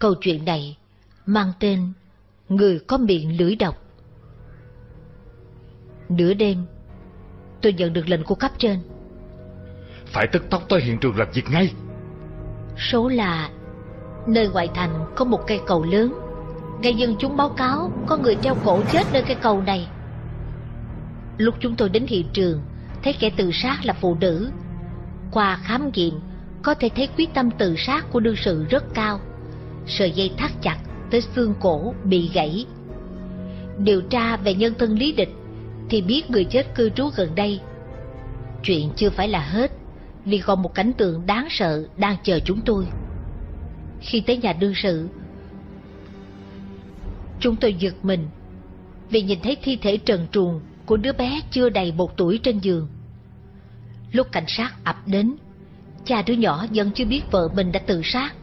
câu chuyện này mang tên Người có miệng lưỡi độc. Nửa đêm, tôi nhận được lệnh của cấp trên. Phải tức tốc tới hiện trường làm việc ngay. Số là nơi ngoại thành có một cây cầu lớn. Ngay dân chúng báo cáo có người treo cổ chết nơi cây cầu này. Lúc chúng tôi đến hiện trường, thấy kẻ tự sát là phụ nữ. Qua khám nghiệm, có thể thấy quyết tâm tự sát của đương sự rất cao sợi dây thắt chặt tới xương cổ bị gãy. Điều tra về nhân thân lý địch thì biết người chết cư trú gần đây. Chuyện chưa phải là hết, vì còn một cảnh tượng đáng sợ đang chờ chúng tôi. Khi tới nhà đương sự, chúng tôi giật mình vì nhìn thấy thi thể trần truồng của đứa bé chưa đầy một tuổi trên giường. Lúc cảnh sát ập đến, cha đứa nhỏ vẫn chưa biết vợ mình đã tự sát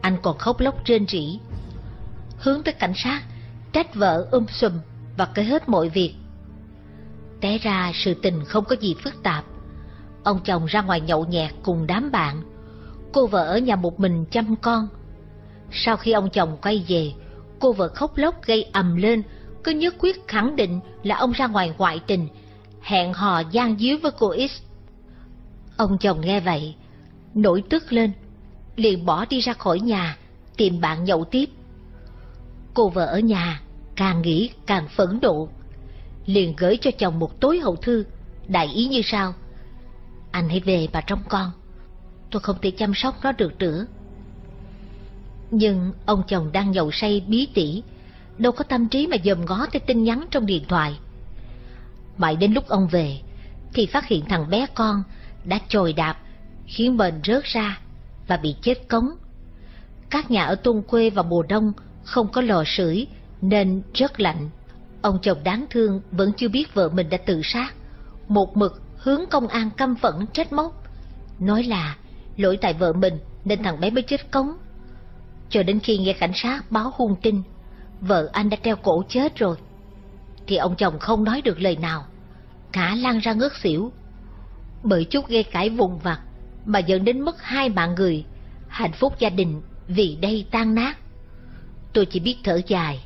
anh còn khóc lóc trên rỉ. Hướng tới cảnh sát, trách vợ um sùm và kể hết mọi việc. Té ra sự tình không có gì phức tạp. Ông chồng ra ngoài nhậu nhẹt cùng đám bạn, cô vợ ở nhà một mình chăm con. Sau khi ông chồng quay về, cô vợ khóc lóc gây ầm lên, cứ nhất quyết khẳng định là ông ra ngoài ngoại tình, hẹn hò gian díu với cô X. Ông chồng nghe vậy, nổi tức lên, liền bỏ đi ra khỏi nhà, tìm bạn nhậu tiếp. Cô vợ ở nhà, càng nghĩ càng phẫn nộ, liền gửi cho chồng một tối hậu thư, đại ý như sau. Anh hãy về mà trông con, tôi không thể chăm sóc nó được nữa. Nhưng ông chồng đang nhậu say bí tỉ, đâu có tâm trí mà dòm ngó tới tin nhắn trong điện thoại. Mãi đến lúc ông về, thì phát hiện thằng bé con đã chồi đạp, khiến mình rớt ra và bị chết cống. Các nhà ở thôn quê vào mùa đông không có lò sưởi nên rất lạnh. Ông chồng đáng thương vẫn chưa biết vợ mình đã tự sát, một mực hướng công an căm phẫn trách móc, nói là lỗi tại vợ mình nên thằng bé mới chết cống. Cho đến khi nghe cảnh sát báo hung tin, vợ anh đã treo cổ chết rồi, thì ông chồng không nói được lời nào, cả lan ra ngất xỉu. Bởi chút gây cãi vùng vặt mà dẫn đến mất hai mạng người hạnh phúc gia đình vì đây tan nát. Tôi chỉ biết thở dài.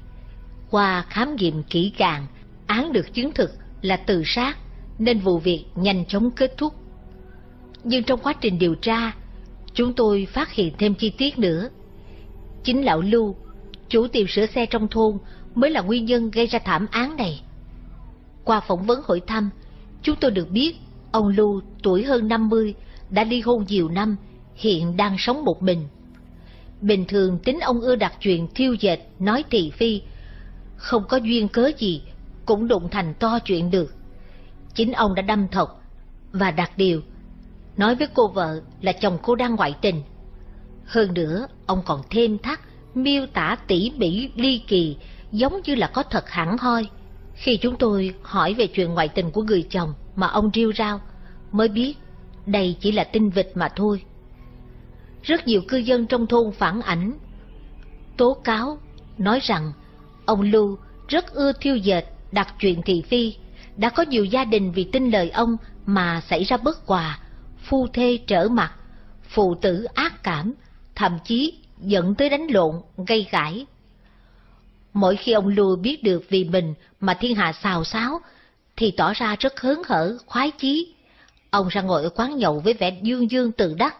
Qua khám nghiệm kỹ càng, án được chứng thực là tự sát, nên vụ việc nhanh chóng kết thúc. Nhưng trong quá trình điều tra, chúng tôi phát hiện thêm chi tiết nữa. Chính lão Lưu, chủ tiệm sửa xe trong thôn, mới là nguyên nhân gây ra thảm án này. Qua phỏng vấn hội thăm, chúng tôi được biết ông Lưu tuổi hơn 50 đã ly hôn nhiều năm hiện đang sống một mình. Bình thường tính ông ưa đặt chuyện thiêu dệt, nói thị phi, không có duyên cớ gì cũng đụng thành to chuyện được. Chính ông đã đâm thật và đặt điều, nói với cô vợ là chồng cô đang ngoại tình. Hơn nữa, ông còn thêm thắt, miêu tả tỉ mỉ ly kỳ, giống như là có thật hẳn hoi. Khi chúng tôi hỏi về chuyện ngoại tình của người chồng mà ông riêu rao, mới biết đây chỉ là tin vịt mà thôi rất nhiều cư dân trong thôn phản ảnh, tố cáo, nói rằng ông Lưu rất ưa thiêu dệt, đặt chuyện thị phi, đã có nhiều gia đình vì tin lời ông mà xảy ra bất hòa, phu thê trở mặt, phụ tử ác cảm, thậm chí dẫn tới đánh lộn, gây gãi. Mỗi khi ông Lưu biết được vì mình mà thiên hạ xào xáo, thì tỏ ra rất hớn hở, khoái chí. Ông ra ngồi ở quán nhậu với vẻ dương dương tự đắc,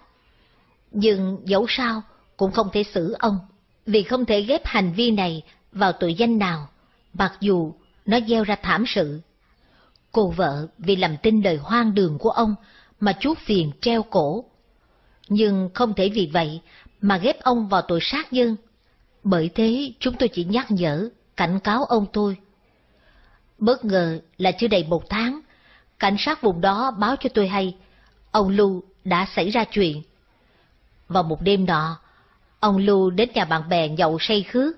nhưng dẫu sao cũng không thể xử ông, vì không thể ghép hành vi này vào tội danh nào, mặc dù nó gieo ra thảm sự. Cô vợ vì làm tin lời hoang đường của ông mà chuốt phiền treo cổ. Nhưng không thể vì vậy mà ghép ông vào tội sát nhân. Bởi thế chúng tôi chỉ nhắc nhở, cảnh cáo ông tôi. Bất ngờ là chưa đầy một tháng, cảnh sát vùng đó báo cho tôi hay, ông Lưu đã xảy ra chuyện vào một đêm nọ, ông Lưu đến nhà bạn bè nhậu say khướt.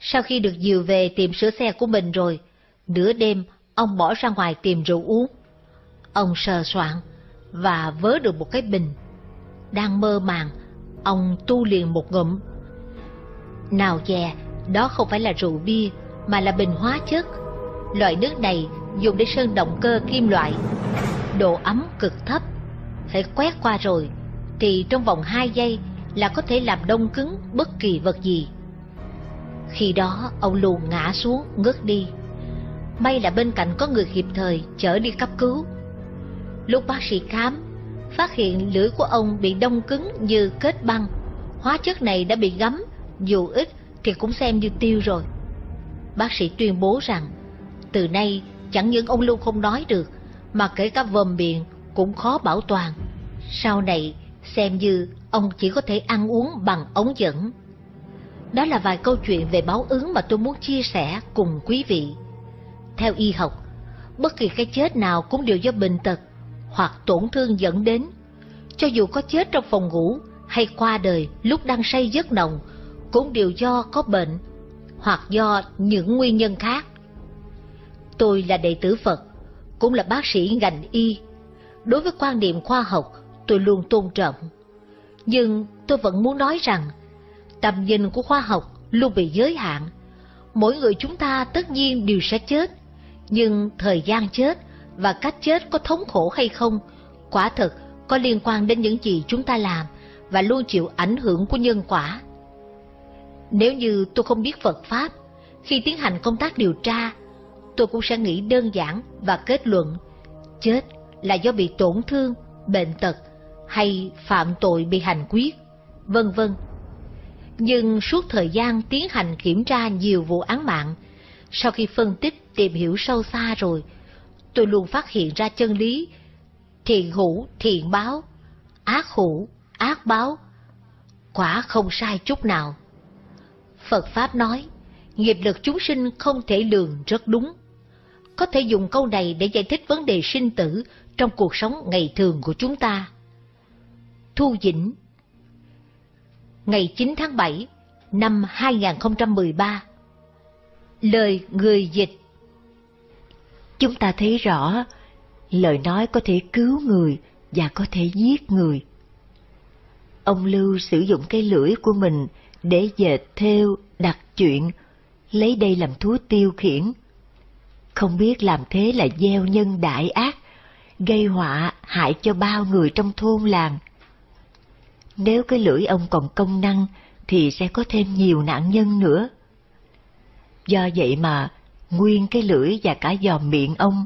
Sau khi được dìu về tìm sửa xe của mình rồi, nửa đêm ông bỏ ra ngoài tìm rượu uống. Ông sờ soạn và vớ được một cái bình. Đang mơ màng, ông tu liền một ngụm. Nào dè, đó không phải là rượu bia mà là bình hóa chất. Loại nước này dùng để sơn động cơ kim loại. Độ ấm cực thấp, phải quét qua rồi thì trong vòng 2 giây là có thể làm đông cứng bất kỳ vật gì. Khi đó ông lùn ngã xuống ngất đi. May là bên cạnh có người kịp thời chở đi cấp cứu. Lúc bác sĩ khám, phát hiện lưỡi của ông bị đông cứng như kết băng. Hóa chất này đã bị gắm, dù ít thì cũng xem như tiêu rồi. Bác sĩ tuyên bố rằng, từ nay chẳng những ông Lưu không nói được, mà kể cả vòm miệng cũng khó bảo toàn. Sau này xem như ông chỉ có thể ăn uống bằng ống dẫn. Đó là vài câu chuyện về báo ứng mà tôi muốn chia sẻ cùng quý vị. Theo y học, bất kỳ cái chết nào cũng đều do bệnh tật hoặc tổn thương dẫn đến. Cho dù có chết trong phòng ngủ hay qua đời lúc đang say giấc nồng, cũng đều do có bệnh hoặc do những nguyên nhân khác. Tôi là đệ tử Phật, cũng là bác sĩ ngành y. Đối với quan niệm khoa học, tôi luôn tôn trọng. Nhưng tôi vẫn muốn nói rằng, tầm nhìn của khoa học luôn bị giới hạn. Mỗi người chúng ta tất nhiên đều sẽ chết, nhưng thời gian chết và cách chết có thống khổ hay không, quả thực có liên quan đến những gì chúng ta làm và luôn chịu ảnh hưởng của nhân quả. Nếu như tôi không biết Phật Pháp, khi tiến hành công tác điều tra, tôi cũng sẽ nghĩ đơn giản và kết luận chết là do bị tổn thương, bệnh tật hay phạm tội bị hành quyết, vân vân. Nhưng suốt thời gian tiến hành kiểm tra nhiều vụ án mạng, sau khi phân tích tìm hiểu sâu xa rồi, tôi luôn phát hiện ra chân lý thiện hữu thiện báo, ác hữu ác báo, quả không sai chút nào. Phật Pháp nói, nghiệp lực chúng sinh không thể lường rất đúng. Có thể dùng câu này để giải thích vấn đề sinh tử trong cuộc sống ngày thường của chúng ta. Thu Dĩnh Ngày 9 tháng 7 năm 2013 Lời người dịch Chúng ta thấy rõ, lời nói có thể cứu người và có thể giết người. Ông Lưu sử dụng cái lưỡi của mình để dệt theo đặt chuyện, lấy đây làm thú tiêu khiển. Không biết làm thế là gieo nhân đại ác, gây họa hại cho bao người trong thôn làng nếu cái lưỡi ông còn công năng thì sẽ có thêm nhiều nạn nhân nữa. Do vậy mà, nguyên cái lưỡi và cả dòm miệng ông,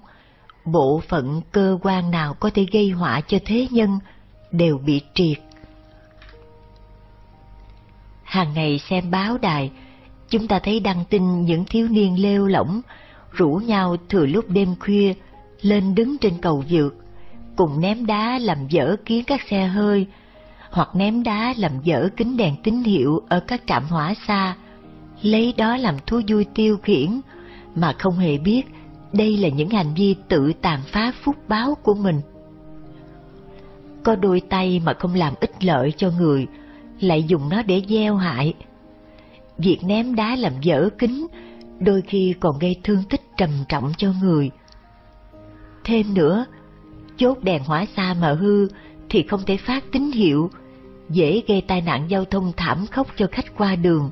bộ phận cơ quan nào có thể gây họa cho thế nhân đều bị triệt. Hàng ngày xem báo đài, chúng ta thấy đăng tin những thiếu niên lêu lỏng, rủ nhau thừa lúc đêm khuya, lên đứng trên cầu vượt, cùng ném đá làm dở kiến các xe hơi, hoặc ném đá làm dở kính đèn tín hiệu ở các trạm hỏa xa, lấy đó làm thú vui tiêu khiển, mà không hề biết đây là những hành vi tự tàn phá phúc báo của mình. Có đôi tay mà không làm ích lợi cho người, lại dùng nó để gieo hại. Việc ném đá làm dở kính đôi khi còn gây thương tích trầm trọng cho người. Thêm nữa, chốt đèn hỏa xa mà hư thì không thể phát tín hiệu dễ gây tai nạn giao thông thảm khốc cho khách qua đường.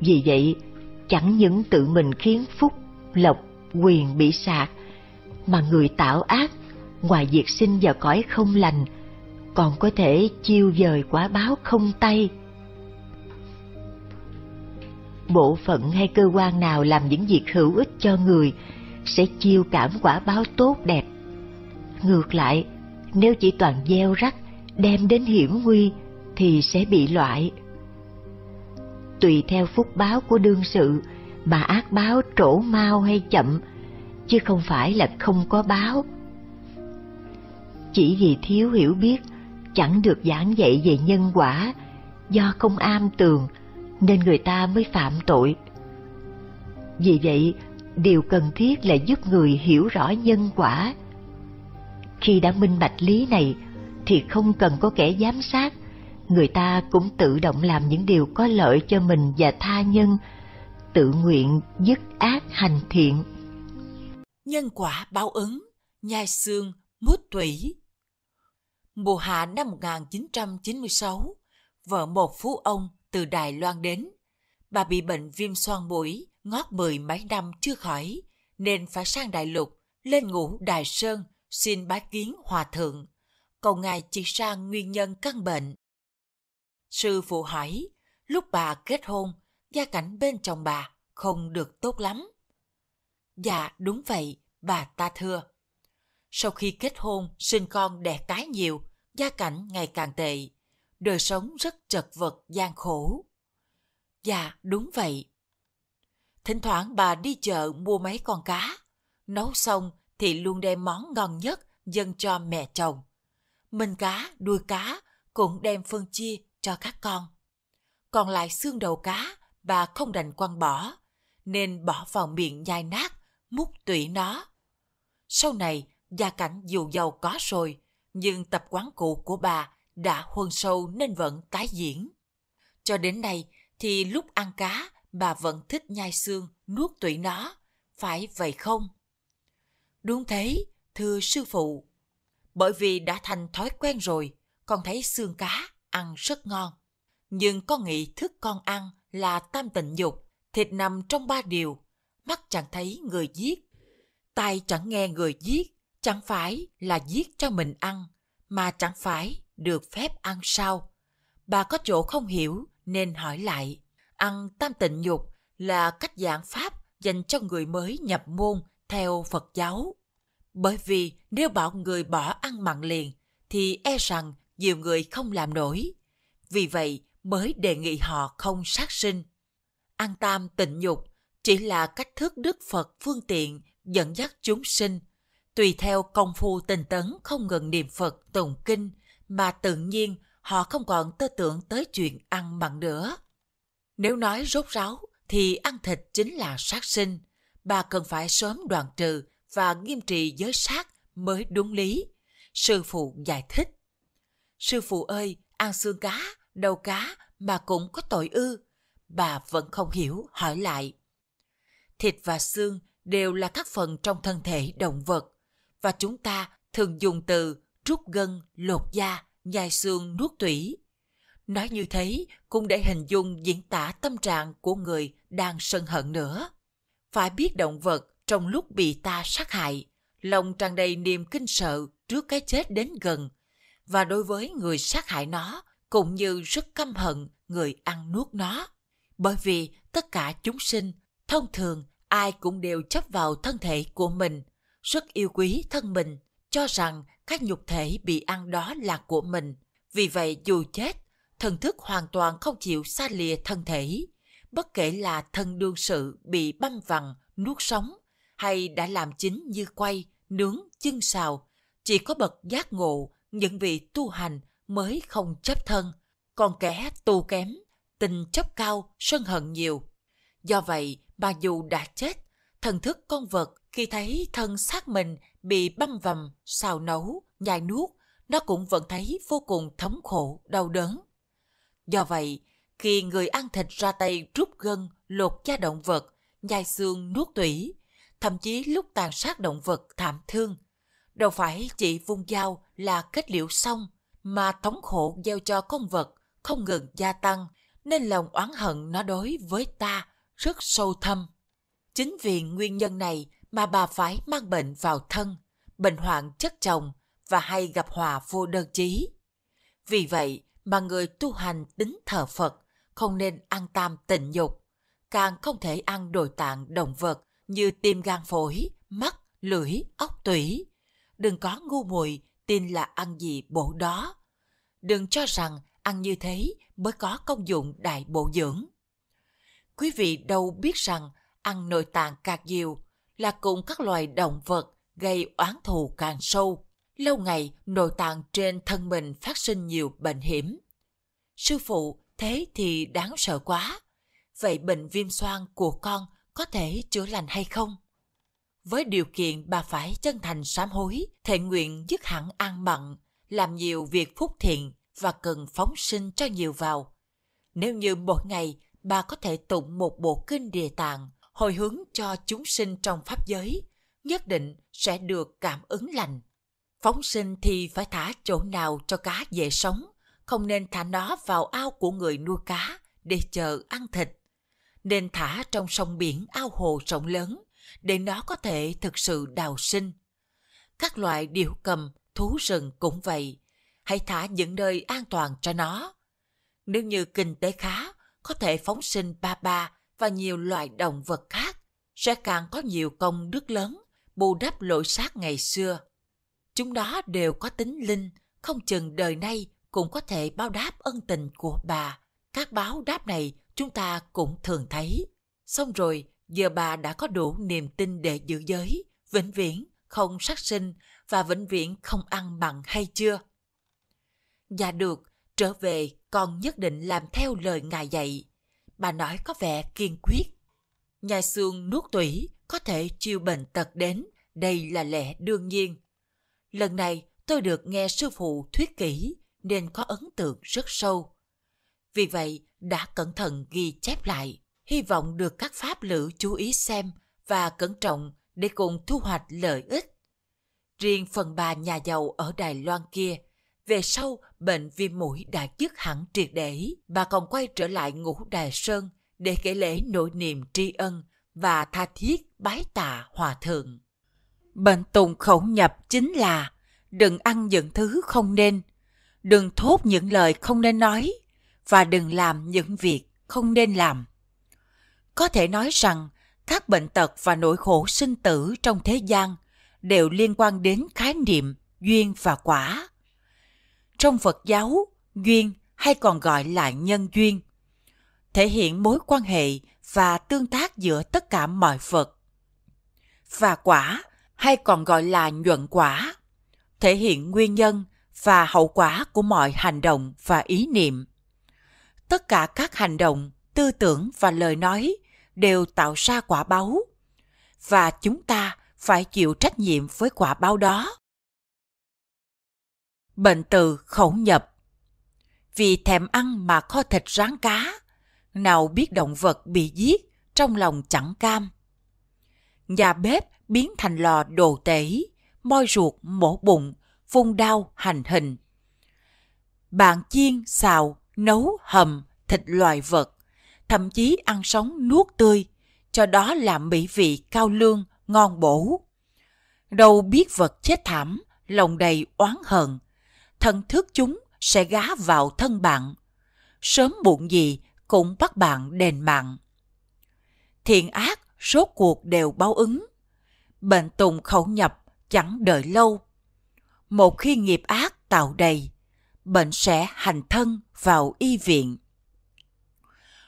Vì vậy, chẳng những tự mình khiến phúc, lộc, quyền bị sạc, mà người tạo ác, ngoài việc sinh vào cõi không lành, còn có thể chiêu dời quả báo không tay. Bộ phận hay cơ quan nào làm những việc hữu ích cho người sẽ chiêu cảm quả báo tốt đẹp. Ngược lại, nếu chỉ toàn gieo rắc đem đến hiểm nguy thì sẽ bị loại tùy theo phúc báo của đương sự mà ác báo trổ mau hay chậm chứ không phải là không có báo chỉ vì thiếu hiểu biết chẳng được giảng dạy về nhân quả do không am tường nên người ta mới phạm tội vì vậy điều cần thiết là giúp người hiểu rõ nhân quả khi đã minh bạch lý này thì không cần có kẻ giám sát, người ta cũng tự động làm những điều có lợi cho mình và tha nhân, tự nguyện dứt ác hành thiện. Nhân quả báo ứng, nhai xương, mút thủy. Mùa hạ năm 1996, vợ một phú ông từ Đài Loan đến. Bà bị bệnh viêm xoang mũi, ngót mười mấy năm chưa khỏi, nên phải sang đại lục, lên ngủ Đài Sơn, xin bái kiến hòa thượng cầu ngài chỉ ra nguyên nhân căn bệnh. Sư phụ hỏi, lúc bà kết hôn, gia cảnh bên chồng bà không được tốt lắm. Dạ, đúng vậy, bà ta thưa. Sau khi kết hôn, sinh con đẻ cái nhiều, gia cảnh ngày càng tệ, đời sống rất chật vật, gian khổ. Dạ, đúng vậy. Thỉnh thoảng bà đi chợ mua mấy con cá, nấu xong thì luôn đem món ngon nhất dâng cho mẹ chồng mình cá, đuôi cá cũng đem phân chia cho các con. Còn lại xương đầu cá, bà không đành quăng bỏ, nên bỏ vào miệng nhai nát, múc tủy nó. Sau này, gia cảnh dù giàu có rồi, nhưng tập quán cũ của bà đã huân sâu nên vẫn tái diễn. Cho đến nay thì lúc ăn cá, bà vẫn thích nhai xương, nuốt tủy nó, phải vậy không? Đúng thế, thưa sư phụ, bởi vì đã thành thói quen rồi, con thấy xương cá ăn rất ngon. Nhưng con nghĩ thức con ăn là tam tịnh dục, thịt nằm trong ba điều, mắt chẳng thấy người giết, tai chẳng nghe người giết, chẳng phải là giết cho mình ăn, mà chẳng phải được phép ăn sao. Bà có chỗ không hiểu nên hỏi lại, ăn tam tịnh dục là cách giảng pháp dành cho người mới nhập môn theo Phật giáo. Bởi vì nếu bảo người bỏ ăn mặn liền, thì e rằng nhiều người không làm nổi. Vì vậy mới đề nghị họ không sát sinh. An tam tịnh nhục chỉ là cách thức Đức Phật phương tiện dẫn dắt chúng sinh. Tùy theo công phu tinh tấn không ngừng niệm Phật tụng kinh mà tự nhiên họ không còn tư tưởng tới chuyện ăn mặn nữa. Nếu nói rốt ráo thì ăn thịt chính là sát sinh, bà cần phải sớm đoàn trừ và nghiêm trì giới sát mới đúng lý. Sư phụ giải thích. Sư phụ ơi, ăn xương cá, đầu cá mà cũng có tội ư? Bà vẫn không hiểu hỏi lại. Thịt và xương đều là các phần trong thân thể động vật và chúng ta thường dùng từ rút gân, lột da, nhai xương, nuốt tủy. Nói như thế cũng để hình dung diễn tả tâm trạng của người đang sân hận nữa. Phải biết động vật trong lúc bị ta sát hại, lòng tràn đầy niềm kinh sợ trước cái chết đến gần, và đối với người sát hại nó cũng như rất căm hận người ăn nuốt nó. Bởi vì tất cả chúng sinh, thông thường ai cũng đều chấp vào thân thể của mình, rất yêu quý thân mình, cho rằng các nhục thể bị ăn đó là của mình. Vì vậy dù chết, thần thức hoàn toàn không chịu xa lìa thân thể, bất kể là thân đương sự bị băm vằn, nuốt sống hay đã làm chính như quay, nướng, chân xào. Chỉ có bậc giác ngộ, những vị tu hành mới không chấp thân. Còn kẻ tu kém, tình chấp cao, sân hận nhiều. Do vậy, mà dù đã chết, thần thức con vật khi thấy thân xác mình bị băm vằm, xào nấu, nhai nuốt, nó cũng vẫn thấy vô cùng thống khổ, đau đớn. Do vậy, khi người ăn thịt ra tay rút gân, lột da động vật, nhai xương nuốt tủy, thậm chí lúc tàn sát động vật thảm thương. Đâu phải chỉ vung dao là kết liễu xong, mà thống khổ gieo cho con vật không ngừng gia tăng, nên lòng oán hận nó đối với ta rất sâu thâm. Chính vì nguyên nhân này mà bà phải mang bệnh vào thân, bệnh hoạn chất chồng và hay gặp hòa vô đơn chí. Vì vậy mà người tu hành tính thờ Phật không nên ăn tam tịnh dục, càng không thể ăn đồ tạng động vật như tim gan phổi, mắt, lưỡi, óc tủy. Đừng có ngu muội tin là ăn gì bổ đó. Đừng cho rằng ăn như thế mới có công dụng đại bổ dưỡng. Quý vị đâu biết rằng ăn nội tạng càng nhiều là cùng các loài động vật gây oán thù càng sâu. Lâu ngày, nội tạng trên thân mình phát sinh nhiều bệnh hiểm. Sư phụ, thế thì đáng sợ quá. Vậy bệnh viêm xoang của con có thể chữa lành hay không. Với điều kiện bà phải chân thành sám hối, thệ nguyện dứt hẳn an mặn, làm nhiều việc phúc thiện và cần phóng sinh cho nhiều vào. Nếu như mỗi ngày bà có thể tụng một bộ kinh địa tạng hồi hướng cho chúng sinh trong pháp giới, nhất định sẽ được cảm ứng lành. Phóng sinh thì phải thả chỗ nào cho cá dễ sống, không nên thả nó vào ao của người nuôi cá để chờ ăn thịt nên thả trong sông biển ao hồ rộng lớn để nó có thể thực sự đào sinh. Các loại điểu cầm, thú rừng cũng vậy. Hãy thả những nơi an toàn cho nó. Nếu như kinh tế khá, có thể phóng sinh ba ba và nhiều loại động vật khác, sẽ càng có nhiều công đức lớn, bù đắp lỗi sát ngày xưa. Chúng đó đều có tính linh, không chừng đời nay cũng có thể báo đáp ân tình của bà. Các báo đáp này chúng ta cũng thường thấy. Xong rồi, giờ bà đã có đủ niềm tin để giữ giới, vĩnh viễn không sát sinh và vĩnh viễn không ăn mặn hay chưa? Dạ được, trở về con nhất định làm theo lời ngài dạy. Bà nói có vẻ kiên quyết. Nhà xương nuốt tủy có thể chiêu bệnh tật đến, đây là lẽ đương nhiên. Lần này tôi được nghe sư phụ thuyết kỹ nên có ấn tượng rất sâu. Vì vậy, đã cẩn thận ghi chép lại, hy vọng được các pháp lữ chú ý xem và cẩn trọng để cùng thu hoạch lợi ích. Riêng phần bà nhà giàu ở Đài Loan kia, về sau bệnh viêm mũi đã dứt hẳn triệt để, bà còn quay trở lại ngũ Đài Sơn để kể lễ nỗi niềm tri ân và tha thiết bái tạ hòa thượng. Bệnh tùng khẩu nhập chính là đừng ăn những thứ không nên, đừng thốt những lời không nên nói, và đừng làm những việc không nên làm có thể nói rằng các bệnh tật và nỗi khổ sinh tử trong thế gian đều liên quan đến khái niệm duyên và quả trong phật giáo duyên hay còn gọi là nhân duyên thể hiện mối quan hệ và tương tác giữa tất cả mọi vật và quả hay còn gọi là nhuận quả thể hiện nguyên nhân và hậu quả của mọi hành động và ý niệm tất cả các hành động tư tưởng và lời nói đều tạo ra quả báo và chúng ta phải chịu trách nhiệm với quả báo đó bệnh từ khẩu nhập vì thèm ăn mà kho thịt rán cá nào biết động vật bị giết trong lòng chẳng cam nhà bếp biến thành lò đồ tể moi ruột mổ bụng phun đau hành hình bạn chiên xào nấu hầm thịt loài vật, thậm chí ăn sống nuốt tươi, cho đó là mỹ vị cao lương, ngon bổ. Đâu biết vật chết thảm, lòng đầy oán hận, thần thức chúng sẽ gá vào thân bạn. Sớm muộn gì cũng bắt bạn đền mạng. Thiện ác rốt cuộc đều báo ứng. Bệnh tùng khẩu nhập chẳng đợi lâu. Một khi nghiệp ác tạo đầy, bệnh sẽ hành thân vào y viện.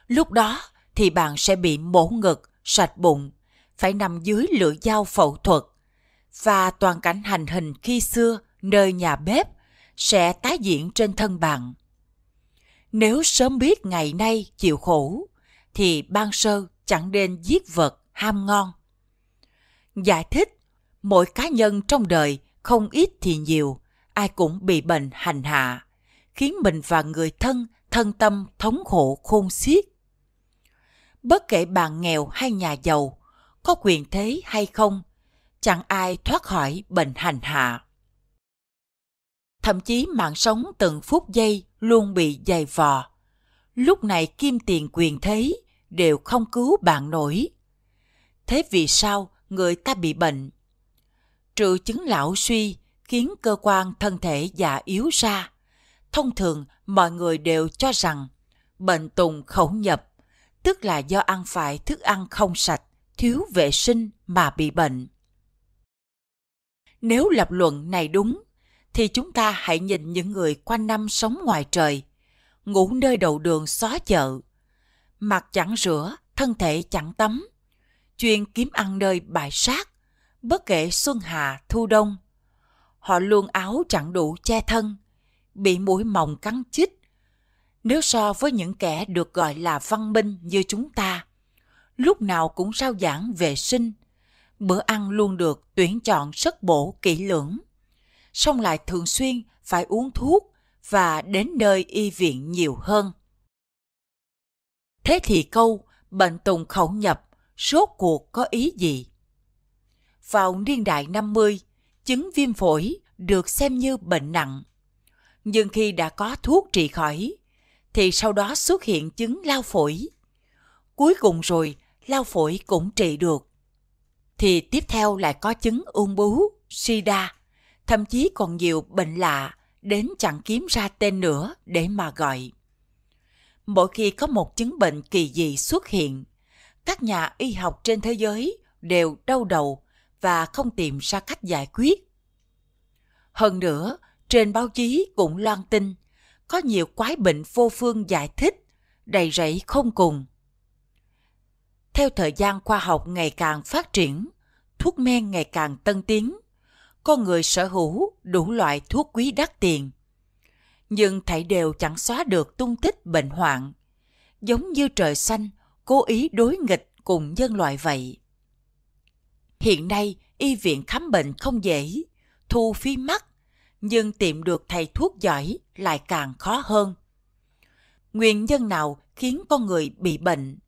Lúc đó thì bạn sẽ bị mổ ngực, sạch bụng, phải nằm dưới lưỡi dao phẫu thuật và toàn cảnh hành hình khi xưa nơi nhà bếp sẽ tái diễn trên thân bạn. Nếu sớm biết ngày nay chịu khổ, thì ban sơ chẳng nên giết vật ham ngon. Giải thích, mỗi cá nhân trong đời không ít thì nhiều, ai cũng bị bệnh hành hạ khiến mình và người thân, thân tâm thống khổ khôn xiết. Bất kể bạn nghèo hay nhà giàu, có quyền thế hay không, chẳng ai thoát khỏi bệnh hành hạ. Thậm chí mạng sống từng phút giây luôn bị dày vò. Lúc này kim tiền quyền thế đều không cứu bạn nổi. Thế vì sao người ta bị bệnh? Trừ chứng lão suy khiến cơ quan thân thể già yếu ra thông thường mọi người đều cho rằng bệnh tùng khẩu nhập, tức là do ăn phải thức ăn không sạch, thiếu vệ sinh mà bị bệnh. Nếu lập luận này đúng, thì chúng ta hãy nhìn những người quanh năm sống ngoài trời, ngủ nơi đầu đường xó chợ, mặt chẳng rửa, thân thể chẳng tắm, chuyên kiếm ăn nơi bãi sát, bất kể xuân hạ thu đông. Họ luôn áo chẳng đủ che thân, bị mũi mòng cắn chích. Nếu so với những kẻ được gọi là văn minh như chúng ta, lúc nào cũng sao giảng vệ sinh, bữa ăn luôn được tuyển chọn rất bổ kỹ lưỡng, xong lại thường xuyên phải uống thuốc và đến nơi y viện nhiều hơn. Thế thì câu bệnh tùng khẩu nhập rốt cuộc có ý gì? Vào niên đại 50, chứng viêm phổi được xem như bệnh nặng nhưng khi đã có thuốc trị khỏi thì sau đó xuất hiện chứng lao phổi cuối cùng rồi lao phổi cũng trị được thì tiếp theo lại có chứng ung bú sida thậm chí còn nhiều bệnh lạ đến chẳng kiếm ra tên nữa để mà gọi mỗi khi có một chứng bệnh kỳ dị xuất hiện các nhà y học trên thế giới đều đau đầu và không tìm ra cách giải quyết hơn nữa trên báo chí cũng loan tin, có nhiều quái bệnh vô phương giải thích, đầy rẫy không cùng. Theo thời gian khoa học ngày càng phát triển, thuốc men ngày càng tân tiến, con người sở hữu đủ loại thuốc quý đắt tiền. Nhưng thảy đều chẳng xóa được tung tích bệnh hoạn, giống như trời xanh cố ý đối nghịch cùng nhân loại vậy. Hiện nay, y viện khám bệnh không dễ, thu phí mắc, nhưng tìm được thầy thuốc giỏi lại càng khó hơn. Nguyên nhân nào khiến con người bị bệnh?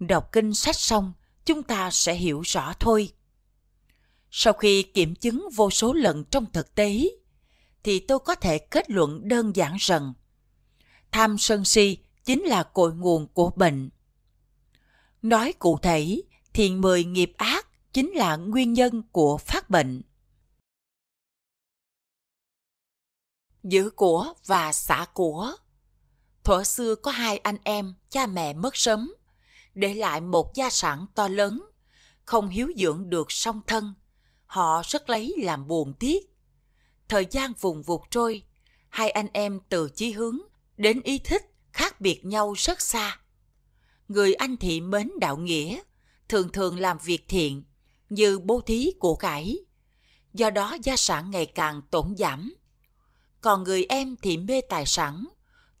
Đọc kinh sách xong, chúng ta sẽ hiểu rõ thôi. Sau khi kiểm chứng vô số lần trong thực tế, thì tôi có thể kết luận đơn giản rằng tham sân si chính là cội nguồn của bệnh. Nói cụ thể, thiền mười nghiệp ác chính là nguyên nhân của phát bệnh. giữ của và xả của. Thuở xưa có hai anh em, cha mẹ mất sớm, để lại một gia sản to lớn, không hiếu dưỡng được song thân. Họ rất lấy làm buồn tiếc. Thời gian vùng vụt trôi, hai anh em từ chí hướng đến ý thích khác biệt nhau rất xa. Người anh thị mến đạo nghĩa, thường thường làm việc thiện, như bố thí của cải. Do đó gia sản ngày càng tổn giảm, còn người em thì mê tài sản,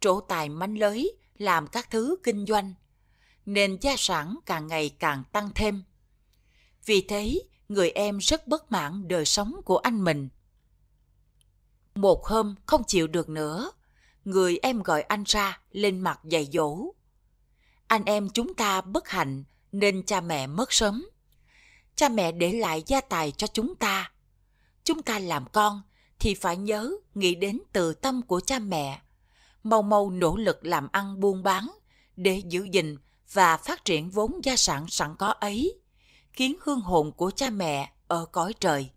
trổ tài manh lới, làm các thứ kinh doanh, nên gia sản càng ngày càng tăng thêm. Vì thế, người em rất bất mãn đời sống của anh mình. Một hôm không chịu được nữa, người em gọi anh ra lên mặt dạy dỗ. Anh em chúng ta bất hạnh nên cha mẹ mất sớm. Cha mẹ để lại gia tài cho chúng ta. Chúng ta làm con thì phải nhớ nghĩ đến từ tâm của cha mẹ mau mau nỗ lực làm ăn buôn bán để giữ gìn và phát triển vốn gia sản sẵn có ấy khiến hương hồn của cha mẹ ở cõi trời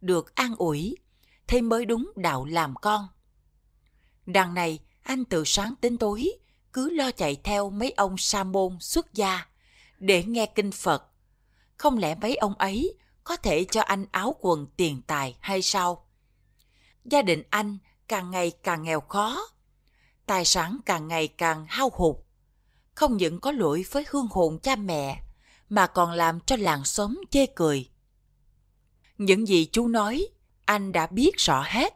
được an ủi thế mới đúng đạo làm con đằng này anh từ sáng đến tối cứ lo chạy theo mấy ông sa môn xuất gia để nghe kinh phật không lẽ mấy ông ấy có thể cho anh áo quần tiền tài hay sao gia đình anh càng ngày càng nghèo khó, tài sản càng ngày càng hao hụt. Không những có lỗi với hương hồn cha mẹ, mà còn làm cho làng xóm chê cười. Những gì chú nói, anh đã biết rõ hết.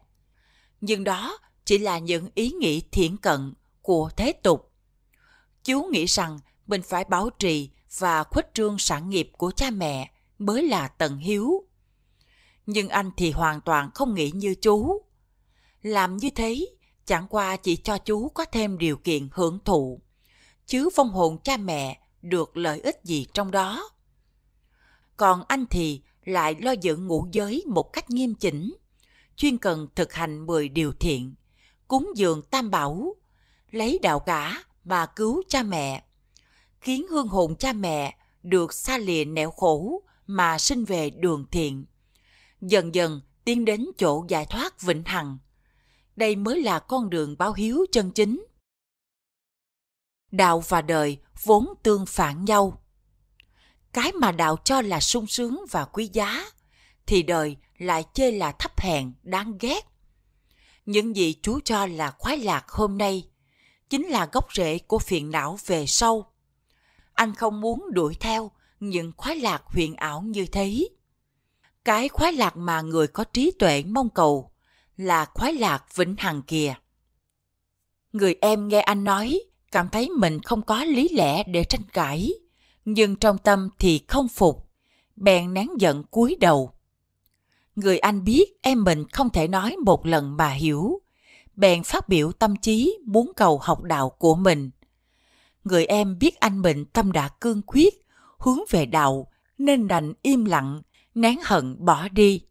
Nhưng đó chỉ là những ý nghĩ thiện cận của thế tục. Chú nghĩ rằng mình phải bảo trì và khuếch trương sản nghiệp của cha mẹ mới là tận hiếu nhưng anh thì hoàn toàn không nghĩ như chú. Làm như thế, chẳng qua chỉ cho chú có thêm điều kiện hưởng thụ, chứ phong hồn cha mẹ được lợi ích gì trong đó. Còn anh thì lại lo giữ ngũ giới một cách nghiêm chỉnh, chuyên cần thực hành 10 điều thiện, cúng dường tam bảo, lấy đạo cả mà cứu cha mẹ, khiến hương hồn cha mẹ được xa lìa nẻo khổ mà sinh về đường thiện dần dần tiến đến chỗ giải thoát vĩnh hằng. Đây mới là con đường báo hiếu chân chính. Đạo và đời vốn tương phản nhau. Cái mà đạo cho là sung sướng và quý giá, thì đời lại chê là thấp hèn, đáng ghét. Những gì chú cho là khoái lạc hôm nay, chính là gốc rễ của phiền não về sau. Anh không muốn đuổi theo những khoái lạc huyền ảo như thế. Cái khoái lạc mà người có trí tuệ mong cầu là khoái lạc vĩnh hằng kìa. Người em nghe anh nói, cảm thấy mình không có lý lẽ để tranh cãi, nhưng trong tâm thì không phục, bèn nén giận cúi đầu. Người anh biết em mình không thể nói một lần mà hiểu, bèn phát biểu tâm trí muốn cầu học đạo của mình. Người em biết anh mình tâm đã cương quyết, hướng về đạo, nên đành im lặng, nén hận bỏ đi.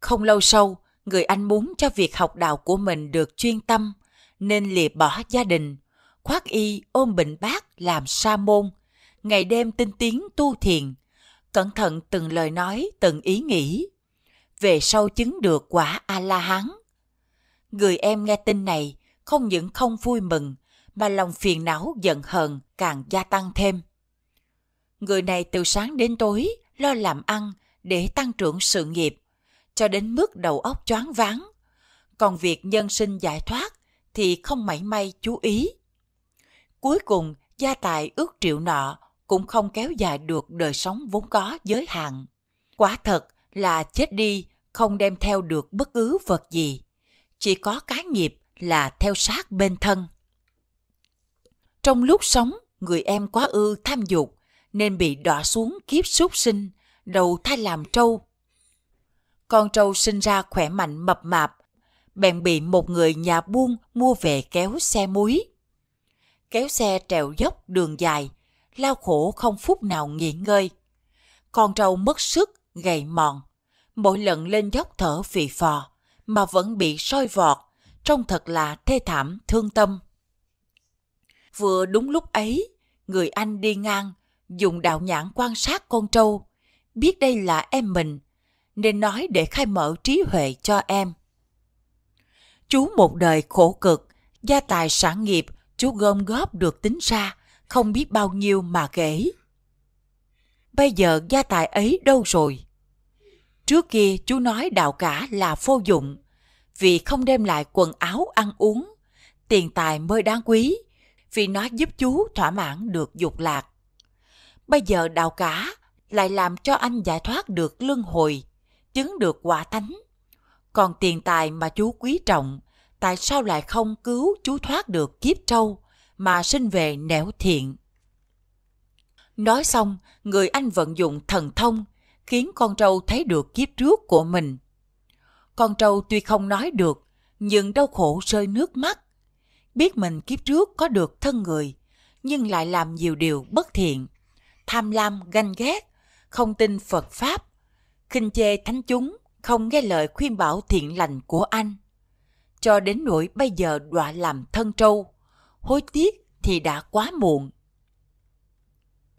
Không lâu sau, người anh muốn cho việc học đạo của mình được chuyên tâm, nên lìa bỏ gia đình, khoác y ôm bệnh bác làm sa môn, ngày đêm tinh tiến tu thiền, cẩn thận từng lời nói, từng ý nghĩ. Về sau chứng được quả A-la-hán. Người em nghe tin này không những không vui mừng, mà lòng phiền não giận hờn càng gia tăng thêm. Người này từ sáng đến tối lo làm ăn để tăng trưởng sự nghiệp, cho đến mức đầu óc choáng váng. Còn việc nhân sinh giải thoát thì không mảy may chú ý. Cuối cùng, gia tài ước triệu nọ cũng không kéo dài được đời sống vốn có giới hạn. Quả thật là chết đi không đem theo được bất cứ vật gì, chỉ có cái nghiệp là theo sát bên thân. Trong lúc sống, người em quá ư tham dục, nên bị đọa xuống kiếp súc sinh, đầu thai làm trâu. Con trâu sinh ra khỏe mạnh mập mạp, bèn bị một người nhà buôn mua về kéo xe muối. Kéo xe trèo dốc đường dài, lao khổ không phút nào nghỉ ngơi. Con trâu mất sức, gầy mòn. Mỗi lần lên dốc thở phì phò, mà vẫn bị soi vọt, trông thật là thê thảm, thương tâm. Vừa đúng lúc ấy, người anh đi ngang, dùng đạo nhãn quan sát con trâu, biết đây là em mình, nên nói để khai mở trí huệ cho em. Chú một đời khổ cực, gia tài sản nghiệp chú gom góp được tính ra, không biết bao nhiêu mà kể. Bây giờ gia tài ấy đâu rồi? Trước kia chú nói đạo cả là vô dụng, vì không đem lại quần áo ăn uống, tiền tài mới đáng quý, vì nó giúp chú thỏa mãn được dục lạc bây giờ đào cả lại làm cho anh giải thoát được luân hồi, chứng được quả thánh. Còn tiền tài mà chú quý trọng, tại sao lại không cứu chú thoát được kiếp trâu mà sinh về nẻo thiện? Nói xong, người anh vận dụng thần thông, khiến con trâu thấy được kiếp trước của mình. Con trâu tuy không nói được, nhưng đau khổ rơi nước mắt. Biết mình kiếp trước có được thân người, nhưng lại làm nhiều điều bất thiện tham lam ganh ghét, không tin Phật Pháp, khinh chê thánh chúng, không nghe lời khuyên bảo thiện lành của anh. Cho đến nỗi bây giờ đọa làm thân trâu, hối tiếc thì đã quá muộn.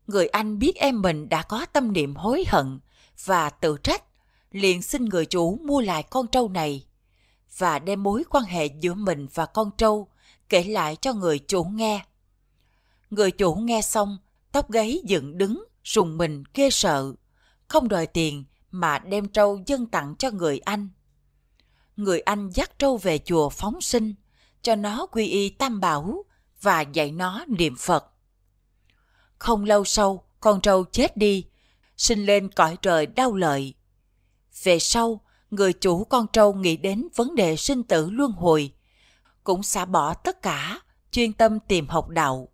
Người anh biết em mình đã có tâm niệm hối hận và tự trách, liền xin người chủ mua lại con trâu này và đem mối quan hệ giữa mình và con trâu kể lại cho người chủ nghe. Người chủ nghe xong tóc gáy dựng đứng, sùng mình ghê sợ, không đòi tiền mà đem trâu dân tặng cho người anh. Người anh dắt trâu về chùa phóng sinh, cho nó quy y tam bảo và dạy nó niệm Phật. Không lâu sau, con trâu chết đi, sinh lên cõi trời đau lợi. Về sau, người chủ con trâu nghĩ đến vấn đề sinh tử luân hồi, cũng xả bỏ tất cả, chuyên tâm tìm học đạo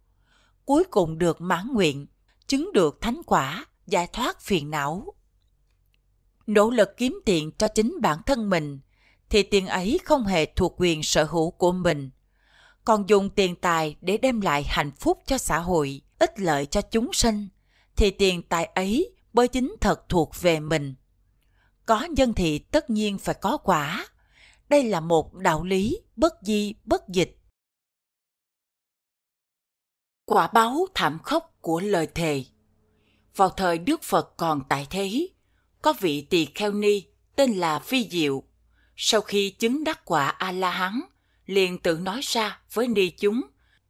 cuối cùng được mãn nguyện, chứng được thánh quả, giải thoát phiền não. Nỗ lực kiếm tiền cho chính bản thân mình thì tiền ấy không hề thuộc quyền sở hữu của mình, còn dùng tiền tài để đem lại hạnh phúc cho xã hội, ích lợi cho chúng sinh thì tiền tài ấy mới chính thật thuộc về mình. Có nhân thì tất nhiên phải có quả. Đây là một đạo lý bất di bất dịch quả báo thảm khốc của lời thề. Vào thời Đức Phật còn tại thế, có vị tỳ kheo ni tên là phi Diệu. Sau khi chứng đắc quả A-la-hán, liền tự nói ra với ni chúng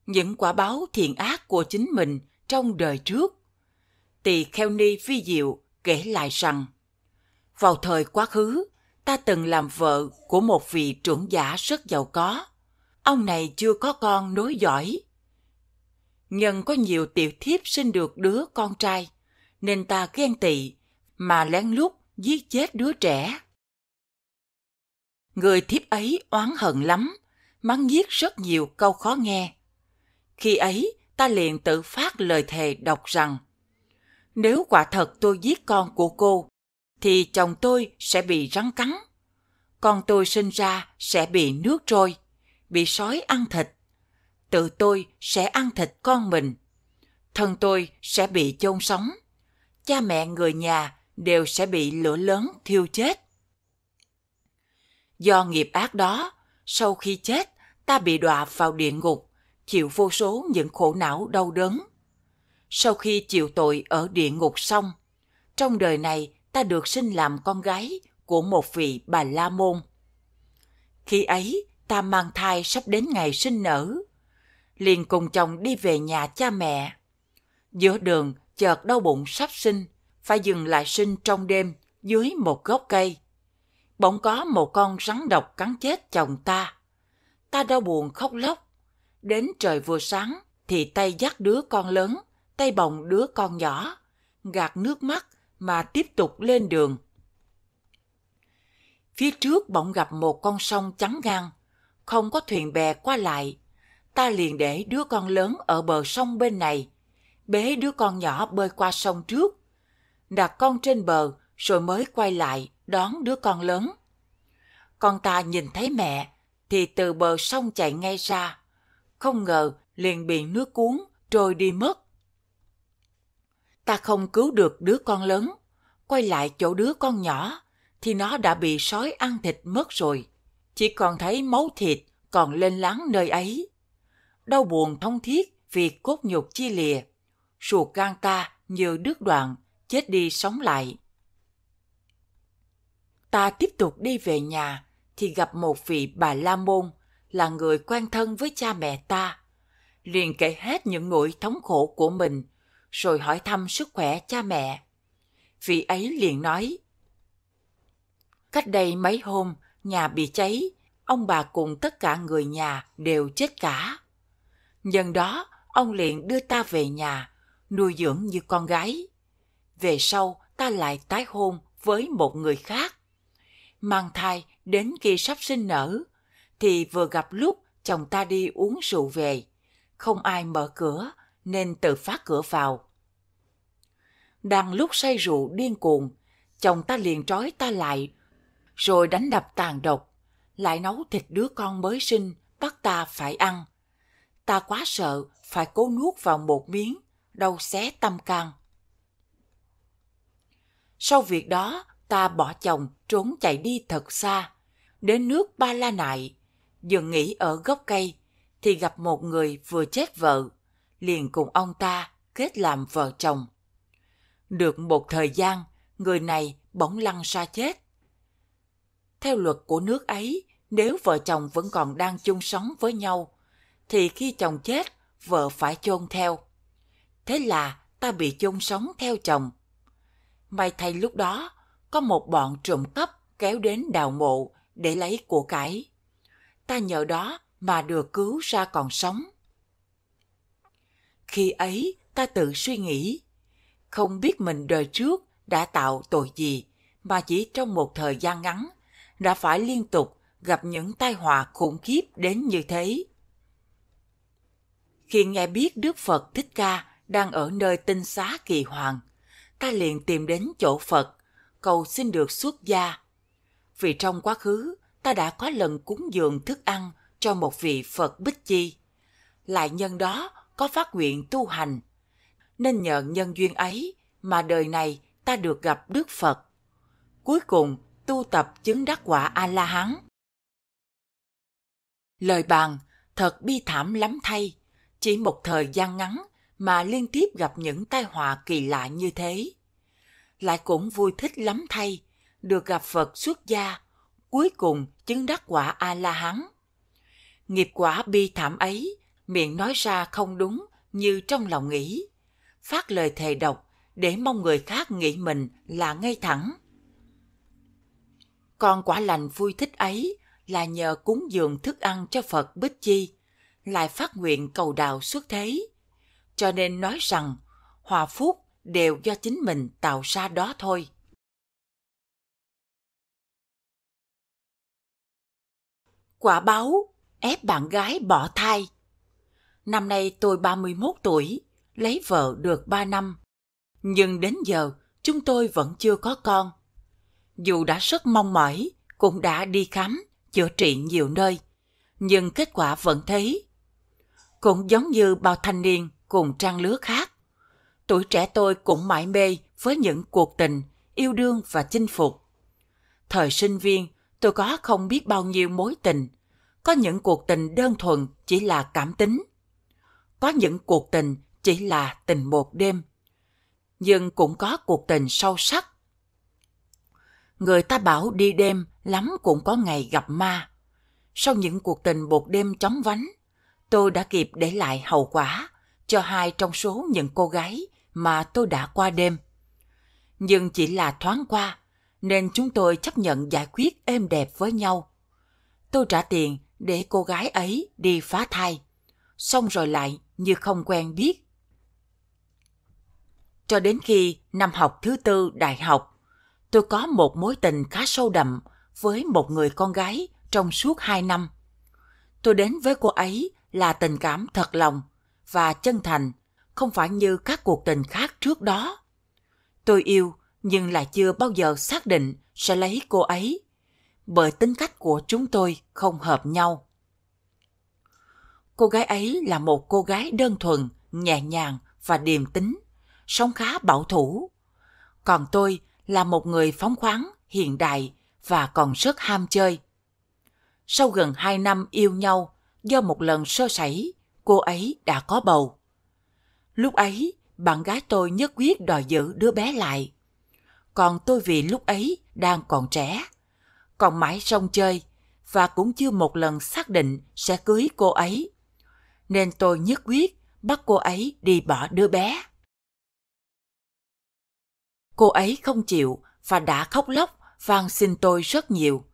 những quả báo thiện ác của chính mình trong đời trước. Tỳ kheo ni phi Diệu kể lại rằng, vào thời quá khứ, ta từng làm vợ của một vị trưởng giả rất giàu có. Ông này chưa có con nối dõi, nhân có nhiều tiểu thiếp sinh được đứa con trai, nên ta ghen tị mà lén lút giết chết đứa trẻ. Người thiếp ấy oán hận lắm, mắng giết rất nhiều câu khó nghe. Khi ấy, ta liền tự phát lời thề đọc rằng Nếu quả thật tôi giết con của cô, thì chồng tôi sẽ bị rắn cắn. Con tôi sinh ra sẽ bị nước trôi, bị sói ăn thịt tự tôi sẽ ăn thịt con mình. Thân tôi sẽ bị chôn sống. Cha mẹ người nhà đều sẽ bị lửa lớn thiêu chết. Do nghiệp ác đó, sau khi chết, ta bị đọa vào địa ngục, chịu vô số những khổ não đau đớn. Sau khi chịu tội ở địa ngục xong, trong đời này ta được sinh làm con gái của một vị bà La Môn. Khi ấy, ta mang thai sắp đến ngày sinh nở, liền cùng chồng đi về nhà cha mẹ. Giữa đường, chợt đau bụng sắp sinh, phải dừng lại sinh trong đêm dưới một gốc cây. Bỗng có một con rắn độc cắn chết chồng ta. Ta đau buồn khóc lóc. Đến trời vừa sáng thì tay dắt đứa con lớn, tay bồng đứa con nhỏ, gạt nước mắt mà tiếp tục lên đường. Phía trước bỗng gặp một con sông trắng ngang, không có thuyền bè qua lại, ta liền để đứa con lớn ở bờ sông bên này, bế đứa con nhỏ bơi qua sông trước, đặt con trên bờ rồi mới quay lại đón đứa con lớn. Con ta nhìn thấy mẹ thì từ bờ sông chạy ngay ra, không ngờ liền bị nước cuốn trôi đi mất. Ta không cứu được đứa con lớn, quay lại chỗ đứa con nhỏ thì nó đã bị sói ăn thịt mất rồi, chỉ còn thấy máu thịt còn lên láng nơi ấy đau buồn thông thiết vì cốt nhục chia lìa. Ruột gan ta như đứt đoạn, chết đi sống lại. Ta tiếp tục đi về nhà thì gặp một vị bà La Môn là người quen thân với cha mẹ ta. Liền kể hết những nỗi thống khổ của mình, rồi hỏi thăm sức khỏe cha mẹ. Vị ấy liền nói, Cách đây mấy hôm, nhà bị cháy, ông bà cùng tất cả người nhà đều chết cả. Nhân đó, ông liền đưa ta về nhà, nuôi dưỡng như con gái. Về sau, ta lại tái hôn với một người khác. Mang thai đến khi sắp sinh nở, thì vừa gặp lúc chồng ta đi uống rượu về. Không ai mở cửa, nên tự phá cửa vào. Đang lúc say rượu điên cuồng, chồng ta liền trói ta lại, rồi đánh đập tàn độc, lại nấu thịt đứa con mới sinh, bắt ta phải ăn ta quá sợ phải cố nuốt vào một miếng, đau xé tâm can. Sau việc đó, ta bỏ chồng trốn chạy đi thật xa, đến nước Ba La Nại, dừng nghỉ ở gốc cây, thì gặp một người vừa chết vợ, liền cùng ông ta kết làm vợ chồng. Được một thời gian, người này bỗng lăn ra chết. Theo luật của nước ấy, nếu vợ chồng vẫn còn đang chung sống với nhau thì khi chồng chết, vợ phải chôn theo. Thế là ta bị chôn sống theo chồng. May thay lúc đó, có một bọn trộm cắp kéo đến đào mộ để lấy của cải. Ta nhờ đó mà được cứu ra còn sống. Khi ấy, ta tự suy nghĩ, không biết mình đời trước đã tạo tội gì mà chỉ trong một thời gian ngắn đã phải liên tục gặp những tai họa khủng khiếp đến như thế. Khi nghe biết Đức Phật Thích Ca đang ở nơi tinh xá kỳ hoàng, ta liền tìm đến chỗ Phật, cầu xin được xuất gia. Vì trong quá khứ, ta đã có lần cúng dường thức ăn cho một vị Phật Bích Chi. Lại nhân đó có phát nguyện tu hành, nên nhờ nhân duyên ấy mà đời này ta được gặp Đức Phật. Cuối cùng, tu tập chứng đắc quả A-la-hán. Lời bàn thật bi thảm lắm thay, chỉ một thời gian ngắn mà liên tiếp gặp những tai họa kỳ lạ như thế. Lại cũng vui thích lắm thay, được gặp Phật xuất gia, cuối cùng chứng đắc quả A-la-hán. Nghiệp quả bi thảm ấy, miệng nói ra không đúng như trong lòng nghĩ. Phát lời thề độc để mong người khác nghĩ mình là ngay thẳng. Còn quả lành vui thích ấy là nhờ cúng dường thức ăn cho Phật Bích Chi lại phát nguyện cầu đạo xuất thế. Cho nên nói rằng, hòa phúc đều do chính mình tạo ra đó thôi. Quả báo ép bạn gái bỏ thai. Năm nay tôi 31 tuổi, lấy vợ được 3 năm. Nhưng đến giờ, chúng tôi vẫn chưa có con. Dù đã rất mong mỏi, cũng đã đi khám, chữa trị nhiều nơi. Nhưng kết quả vẫn thấy cũng giống như bao thanh niên cùng trang lứa khác. Tuổi trẻ tôi cũng mãi mê với những cuộc tình, yêu đương và chinh phục. Thời sinh viên, tôi có không biết bao nhiêu mối tình. Có những cuộc tình đơn thuần chỉ là cảm tính. Có những cuộc tình chỉ là tình một đêm. Nhưng cũng có cuộc tình sâu sắc. Người ta bảo đi đêm lắm cũng có ngày gặp ma. Sau những cuộc tình một đêm chóng vánh, tôi đã kịp để lại hậu quả cho hai trong số những cô gái mà tôi đã qua đêm. Nhưng chỉ là thoáng qua, nên chúng tôi chấp nhận giải quyết êm đẹp với nhau. Tôi trả tiền để cô gái ấy đi phá thai, xong rồi lại như không quen biết. Cho đến khi năm học thứ tư đại học, tôi có một mối tình khá sâu đậm với một người con gái trong suốt hai năm. Tôi đến với cô ấy là tình cảm thật lòng và chân thành, không phải như các cuộc tình khác trước đó. Tôi yêu nhưng lại chưa bao giờ xác định sẽ lấy cô ấy, bởi tính cách của chúng tôi không hợp nhau. Cô gái ấy là một cô gái đơn thuần, nhẹ nhàng và điềm tính, sống khá bảo thủ. Còn tôi là một người phóng khoáng, hiện đại và còn rất ham chơi. Sau gần 2 năm yêu nhau, do một lần sơ sẩy, cô ấy đã có bầu. Lúc ấy, bạn gái tôi nhất quyết đòi giữ đứa bé lại. Còn tôi vì lúc ấy đang còn trẻ, còn mãi rong chơi và cũng chưa một lần xác định sẽ cưới cô ấy. Nên tôi nhất quyết bắt cô ấy đi bỏ đứa bé. Cô ấy không chịu và đã khóc lóc van xin tôi rất nhiều.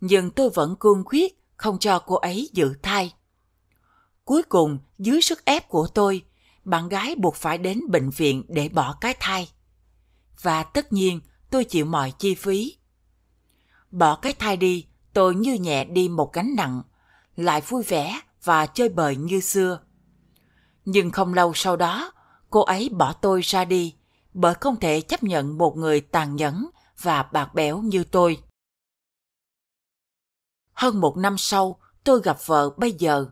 Nhưng tôi vẫn cương quyết không cho cô ấy giữ thai. Cuối cùng, dưới sức ép của tôi, bạn gái buộc phải đến bệnh viện để bỏ cái thai. Và tất nhiên, tôi chịu mọi chi phí. Bỏ cái thai đi, tôi như nhẹ đi một gánh nặng, lại vui vẻ và chơi bời như xưa. Nhưng không lâu sau đó, cô ấy bỏ tôi ra đi, bởi không thể chấp nhận một người tàn nhẫn và bạc bẽo như tôi. Hơn một năm sau, tôi gặp vợ bây giờ.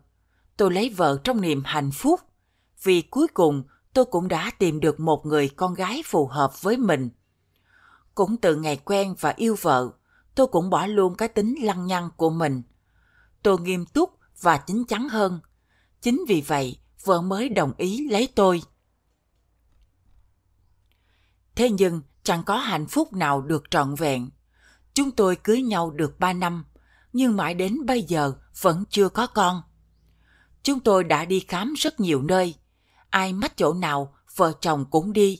Tôi lấy vợ trong niềm hạnh phúc, vì cuối cùng tôi cũng đã tìm được một người con gái phù hợp với mình. Cũng từ ngày quen và yêu vợ, tôi cũng bỏ luôn cái tính lăng nhăng của mình. Tôi nghiêm túc và chín chắn hơn. Chính vì vậy, vợ mới đồng ý lấy tôi. Thế nhưng, chẳng có hạnh phúc nào được trọn vẹn. Chúng tôi cưới nhau được 3 năm nhưng mãi đến bây giờ vẫn chưa có con. Chúng tôi đã đi khám rất nhiều nơi, ai mách chỗ nào vợ chồng cũng đi.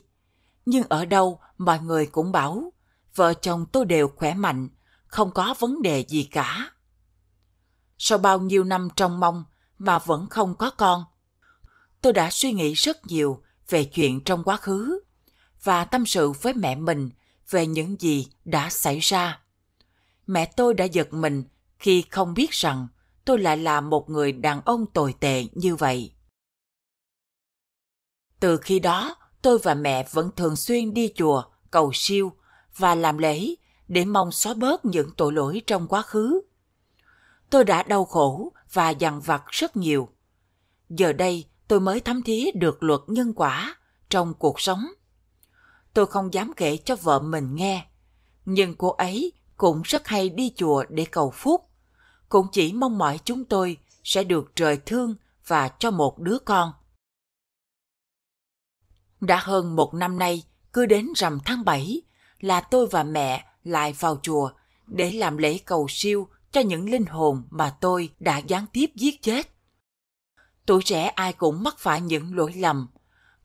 Nhưng ở đâu mọi người cũng bảo vợ chồng tôi đều khỏe mạnh, không có vấn đề gì cả. Sau bao nhiêu năm trong mong mà vẫn không có con, tôi đã suy nghĩ rất nhiều về chuyện trong quá khứ và tâm sự với mẹ mình về những gì đã xảy ra. Mẹ tôi đã giật mình khi không biết rằng tôi lại là một người đàn ông tồi tệ như vậy từ khi đó tôi và mẹ vẫn thường xuyên đi chùa cầu siêu và làm lễ để mong xóa bớt những tội lỗi trong quá khứ tôi đã đau khổ và dằn vặt rất nhiều giờ đây tôi mới thấm thía được luật nhân quả trong cuộc sống tôi không dám kể cho vợ mình nghe nhưng cô ấy cũng rất hay đi chùa để cầu phúc cũng chỉ mong mỏi chúng tôi sẽ được trời thương và cho một đứa con. Đã hơn một năm nay, cứ đến rằm tháng 7 là tôi và mẹ lại vào chùa để làm lễ cầu siêu cho những linh hồn mà tôi đã gián tiếp giết chết. Tuổi trẻ ai cũng mắc phải những lỗi lầm,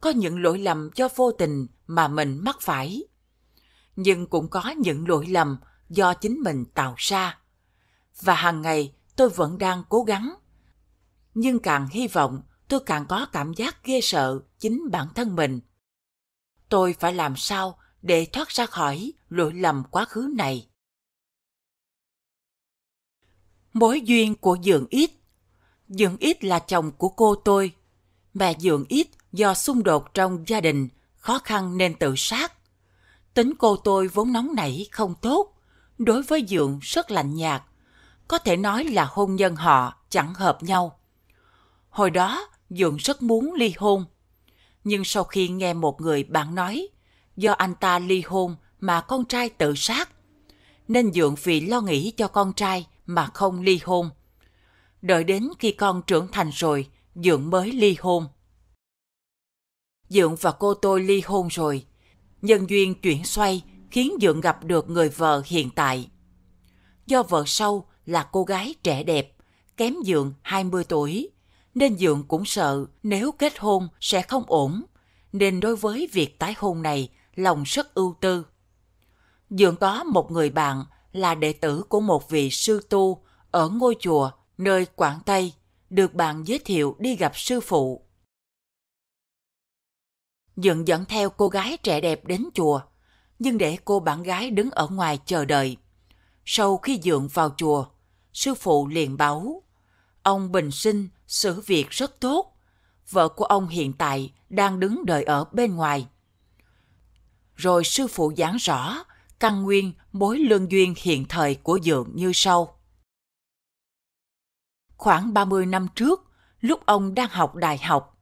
có những lỗi lầm do vô tình mà mình mắc phải, nhưng cũng có những lỗi lầm do chính mình tạo ra và hàng ngày tôi vẫn đang cố gắng. Nhưng càng hy vọng, tôi càng có cảm giác ghê sợ chính bản thân mình. Tôi phải làm sao để thoát ra khỏi lỗi lầm quá khứ này. Mối duyên của Dượng Ít Dượng Ít là chồng của cô tôi. Mẹ Dượng Ít do xung đột trong gia đình, khó khăn nên tự sát. Tính cô tôi vốn nóng nảy không tốt, đối với Dượng rất lạnh nhạt, có thể nói là hôn nhân họ chẳng hợp nhau. Hồi đó, Dượng rất muốn ly hôn. Nhưng sau khi nghe một người bạn nói, do anh ta ly hôn mà con trai tự sát, nên Dượng vì lo nghĩ cho con trai mà không ly hôn. Đợi đến khi con trưởng thành rồi, Dượng mới ly hôn. Dượng và cô tôi ly hôn rồi. Nhân duyên chuyển xoay khiến Dượng gặp được người vợ hiện tại. Do vợ sâu là cô gái trẻ đẹp, kém Dượng 20 tuổi, nên Dượng cũng sợ nếu kết hôn sẽ không ổn, nên đối với việc tái hôn này lòng rất ưu tư. Dượng có một người bạn là đệ tử của một vị sư tu ở ngôi chùa nơi Quảng Tây, được bạn giới thiệu đi gặp sư phụ. Dượng dẫn theo cô gái trẻ đẹp đến chùa, nhưng để cô bạn gái đứng ở ngoài chờ đợi. Sau khi Dượng vào chùa, sư phụ liền bảo, ông Bình Sinh xử việc rất tốt, vợ của ông hiện tại đang đứng đợi ở bên ngoài. Rồi sư phụ giảng rõ căn nguyên mối lương duyên hiện thời của dượng như sau. Khoảng 30 năm trước, lúc ông đang học đại học,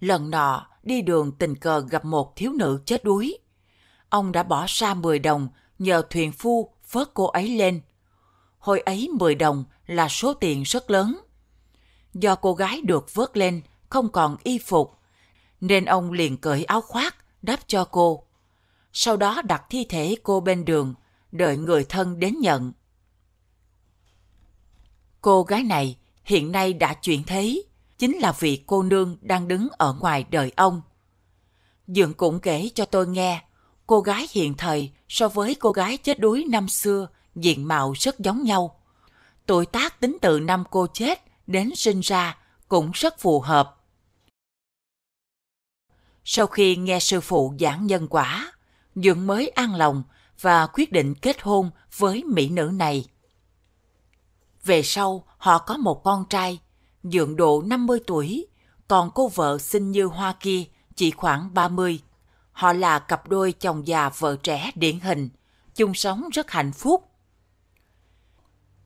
lần nọ đi đường tình cờ gặp một thiếu nữ chết đuối. Ông đã bỏ ra 10 đồng nhờ thuyền phu vớt cô ấy lên – hồi ấy 10 đồng là số tiền rất lớn. Do cô gái được vớt lên, không còn y phục, nên ông liền cởi áo khoác đắp cho cô. Sau đó đặt thi thể cô bên đường, đợi người thân đến nhận. Cô gái này hiện nay đã chuyển thế, chính là vị cô nương đang đứng ở ngoài đời ông. Dượng cũng kể cho tôi nghe, cô gái hiện thời so với cô gái chết đuối năm xưa diện mạo rất giống nhau. Tuổi tác tính từ năm cô chết đến sinh ra cũng rất phù hợp. Sau khi nghe sư phụ giảng nhân quả, Dượng mới an lòng và quyết định kết hôn với mỹ nữ này. Về sau, họ có một con trai, Dượng độ 50 tuổi, còn cô vợ xinh như hoa kia chỉ khoảng 30. Họ là cặp đôi chồng già vợ trẻ điển hình, chung sống rất hạnh phúc